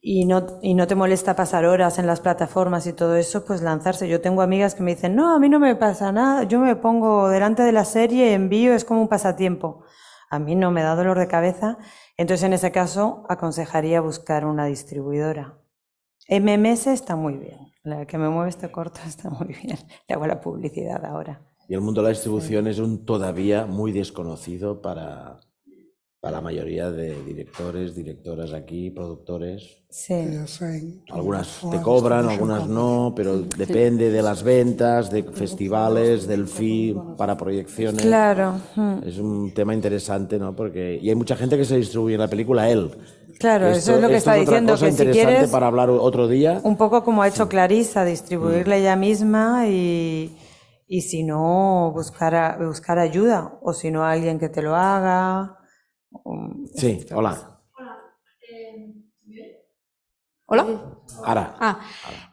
S2: y, no, y no te molesta pasar horas en las plataformas y todo eso, pues lanzarse. Yo tengo amigas que me dicen, no, a mí no me pasa nada, yo me pongo delante de la serie, envío, es como un pasatiempo. A mí no me da dolor de cabeza. Entonces, en ese caso, aconsejaría buscar una distribuidora. MMS está muy bien. La que me mueve este corto está muy bien. Le hago la publicidad ahora.
S1: Y el mundo de la distribución es un todavía muy desconocido para, para la mayoría de directores, directoras aquí, productores.
S4: Sí. Algunas te cobran, algunas no,
S1: pero depende de las ventas, de festivales, del fee para proyecciones. Claro. Mm. Es un tema interesante, ¿no? Porque y hay mucha gente que se distribuye la película él.
S2: Claro, eso es lo que está diciendo. que quieres, para
S1: hablar otro día.
S2: Un poco como ha hecho Clarissa distribuirle mm. ella misma y, si no, buscar, buscar ayuda o si no, alguien que te lo haga. Sí,
S1: hola. Hola.
S2: Eh, ¿Hola? Ahora. Ah,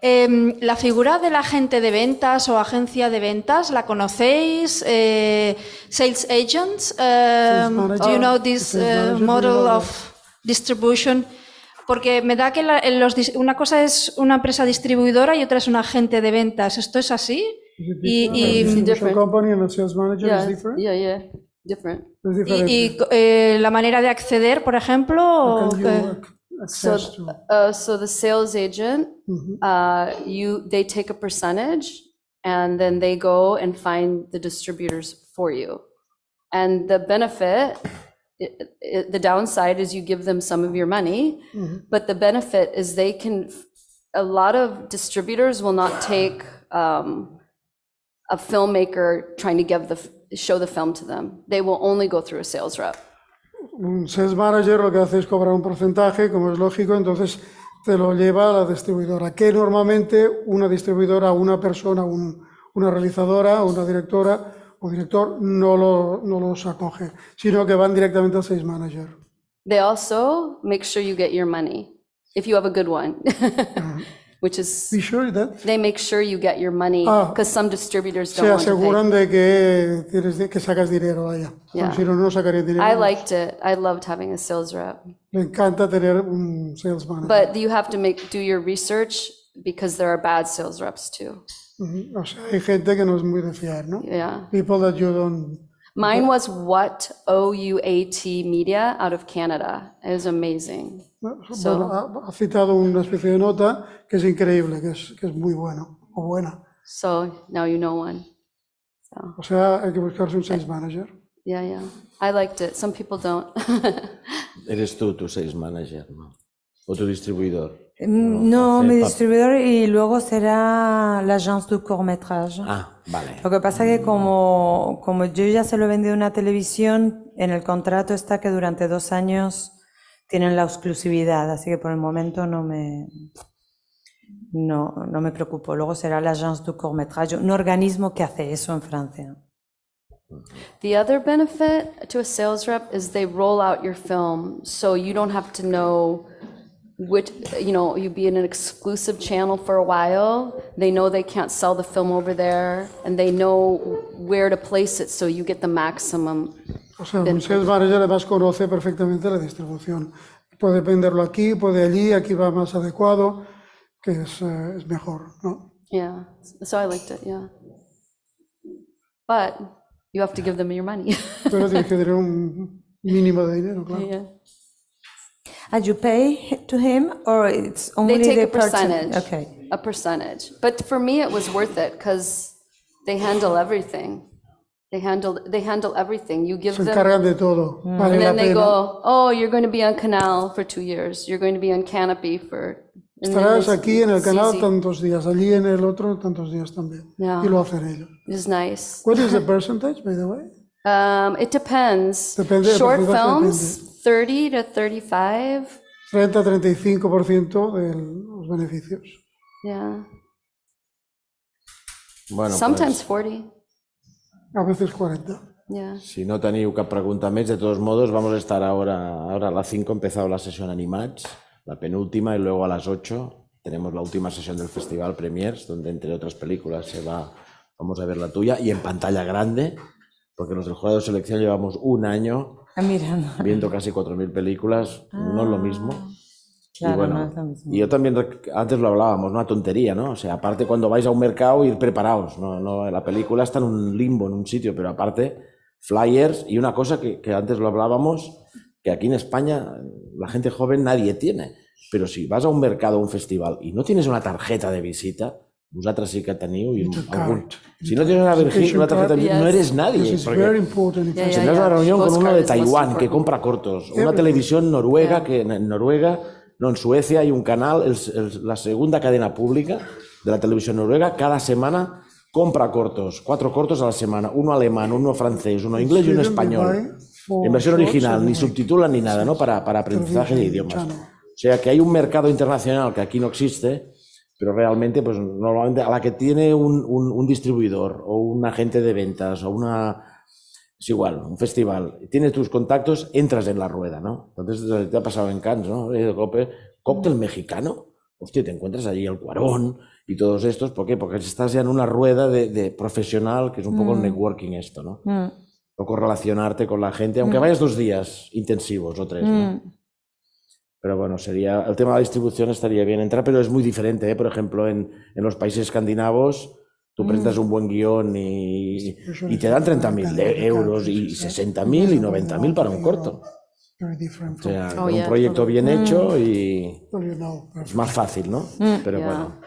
S1: em, la figura del agente de ventas o agencia de ventas, ¿la conocéis? Eh, sales agents. you know of distribution, porque me da que la, eh, los, una cosa es una empresa distribuidora
S2: y otra es un agente de ventas. ¿Esto es así? Y, y, y eh, la manera de acceder, por
S3: ejemplo. So, uh, so the sales agent, mm-hmm. uh, you they take a percentage, and then they go and find the distributors for you. And the benefit it, it, the downside is you give them some of your money, mm-hmm. but the benefit is they can. A lot of distributors will not take um, a filmmaker trying to give the show the film to them. They will only go through a sales rep.
S4: Un sales manager lo que hace es cobrar un porcentaje, como es lógico, entonces te lo lleva a la distribuidora, que normalmente una distribuidora, una persona, un, una realizadora una directora o director no, lo, no los acoge, sino que van directamente al sales manager.
S3: They also make sure you get your money, if you have a good one. Which is, Be sure that they make sure you get your money because ah, some distributors don't se aseguran
S4: de sacas dinero I
S3: liked it. I loved having a sales rep.
S4: Me encanta tener un sales manager. But
S3: you have to make do your research because there are bad sales reps too.
S4: O sea, hay gente que no es muy de fiar, ¿no? Yeah. People that you don't.
S3: Mine was what O-U-A-T Media out of Canada. It was amazing. Bueno, so,
S4: ha, citado una especie de nota que es increíble, que es, que
S3: es muy bueno o buena. So now you know one.
S4: O sea, hay que buscarse
S3: un sales manager. Yeah, yeah. I liked it. Some people don't.
S1: Eres tú tu sales manager, ¿no? otro tu distribuidor?
S2: Mm, no, mi distribuidor y luego será la agence du court Ah, vale. Lo que pasa es que como, como yo ya se lo he vendido a una televisión, en el contrato está que durante dos años tienen la exclusividad, así que por el momento no me, no, no me preocupo. Luego será la agence du court un organismo que hace eso en Francia.
S3: The other benefit to a sales rep is they roll out your film, so you don't have to know which you know you would be in an exclusive channel for a while they know they can't sell the film over there and they know where to place it so you get the maximum
S4: o sea, Sales Manager además conoce perfectamente la distribución. Puede venderlo aquí, puede allí, aquí va más adecuado, que es, uh, es mejor,
S3: ¿no? Yeah, so I liked it, yeah. But you have to give them your money. Pero tienes que
S2: tener un mínimo de dinero, claro. Yeah and you pay to him, or it's only they take the a percentage. Okay,
S3: a percentage. But for me, it was worth it because they handle everything. They handle they handle everything. You give Se them, encargan de
S4: todo. Mm. Vale and then they go,
S3: oh, you're going to be on Canal for two years. You're going to be on Canopy for. and then Estarás it's- aquí en el it's canal easy.
S4: tantos días, allí en el otro tantos días también. Yeah. Y lo hacen ellos.
S3: It's nice. What is the percentage, by the way? Um, it depends. Short films, 30 to 35.
S4: 30-35% de los beneficios.
S3: Yeah.
S5: Bueno, Sometimes
S3: 40. Pues, a veces 40.
S2: Yeah.
S1: Si no tenéis cap pregunta més, de todos modos, vamos a estar ahora, ahora a las 5 empezado la sesión Animats, la penúltima, y luego a las 8 tenemos la última sesión del Festival Premiers, donde entre otras películas se va, vamos a ver la tuya, y en pantalla grande, porque los del jurado de selección llevamos un año ah, viendo casi 4.000 películas, no es lo ah, mismo. Claro, y no es yo también, antes lo hablábamos, no a tontería, ¿no? O sea, aparte cuando vais a un mercado, ir preparados, ¿no? la película está en un limbo, en un sitio, pero aparte, flyers y una cosa que, que antes lo hablábamos, que aquí en España mm, la gente joven nadie tiene. Pero si vas a un mercado, a un festival y no tienes una tarjeta de visita, vosaltres sí que teniu... Si no tienes una, virgin, no eres nadie. si
S4: tienes una reunión con uno de Taiwán que compra
S1: cortos, una televisión noruega que en Noruega, no, en Suecia hay un canal, la segunda cadena pública de la televisión noruega, cada semana compra cortos, cuatro cortos a la semana, uno alemán, uno francés, uno inglés y uno español. En versión original, ni subtitula ni nada, ¿no? Para, para aprendizaje de idiomas. O sea que hay un mercado internacional que aquí no existe pero realmente, pues normalmente a la que tiene un, distribuidor o un agente de ventas o una... Es igual, un festival. Tienes tus contactos, entras en la rueda, ¿no? Entonces te ha pasado en Cannes, ¿no? Eh, cóctel mexicano. Hostia, te encuentras allí el cuarón y todos estos. ¿Por qué? Porque estás ya en una rueda de, profesional, que es un poco mm. networking esto, ¿no? Un mm. poco relacionarte con la gente, aunque mm. vayas dos días intensivos o tres, ¿no? Pero bueno, sería el tema de la distribución estaría bien entrar, pero es muy diferente. ¿eh? Por ejemplo, en, los países escandinavos, tú prestas mm. presentas un buen guión y, pues y te dan 30.000 euros y 60.000 y 90.000 para un corto.
S4: Oh, un proyecto bien mm. hecho
S1: y pues es más fácil. no? Mm, pero bueno.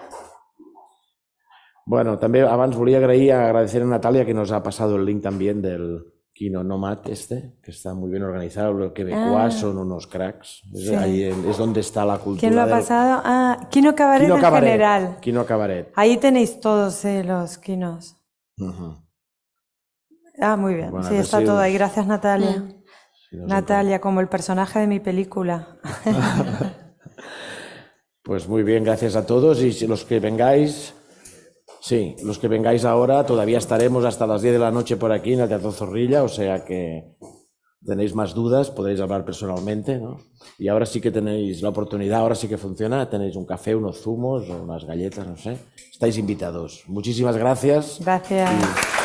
S1: Bueno, también abans volia agradecer a Natalia que nos ha pasado el link también del, Kino Nomad este, que está muy bien organizado, los que ah. son unos cracks, ahí es donde está la cultura. ¿Quién lo ha pasado?
S2: Ah, Kino Cabaret, en general.
S1: Kino Cabaret.
S2: Ahí tenéis todos eh, los kinos. Ah, muy bien, sí, está todo ahí, gracias Natalia. Natalia, como el personaje de mi película.
S1: pues muy bien, gracias a todos y los que vengáis... Sí, los que vengáis ahora todavía estaremos hasta las 10 de la noche por aquí en el Teatro Zorrilla, o sea que tenéis más dudas, podéis hablar personalmente, ¿no? Y ahora sí que tenéis la oportunidad, ahora sí que funciona, tenéis un café, unos zumos, unas galletas, no sé. Estáis invitados. Muchísimas gracias. Gracias.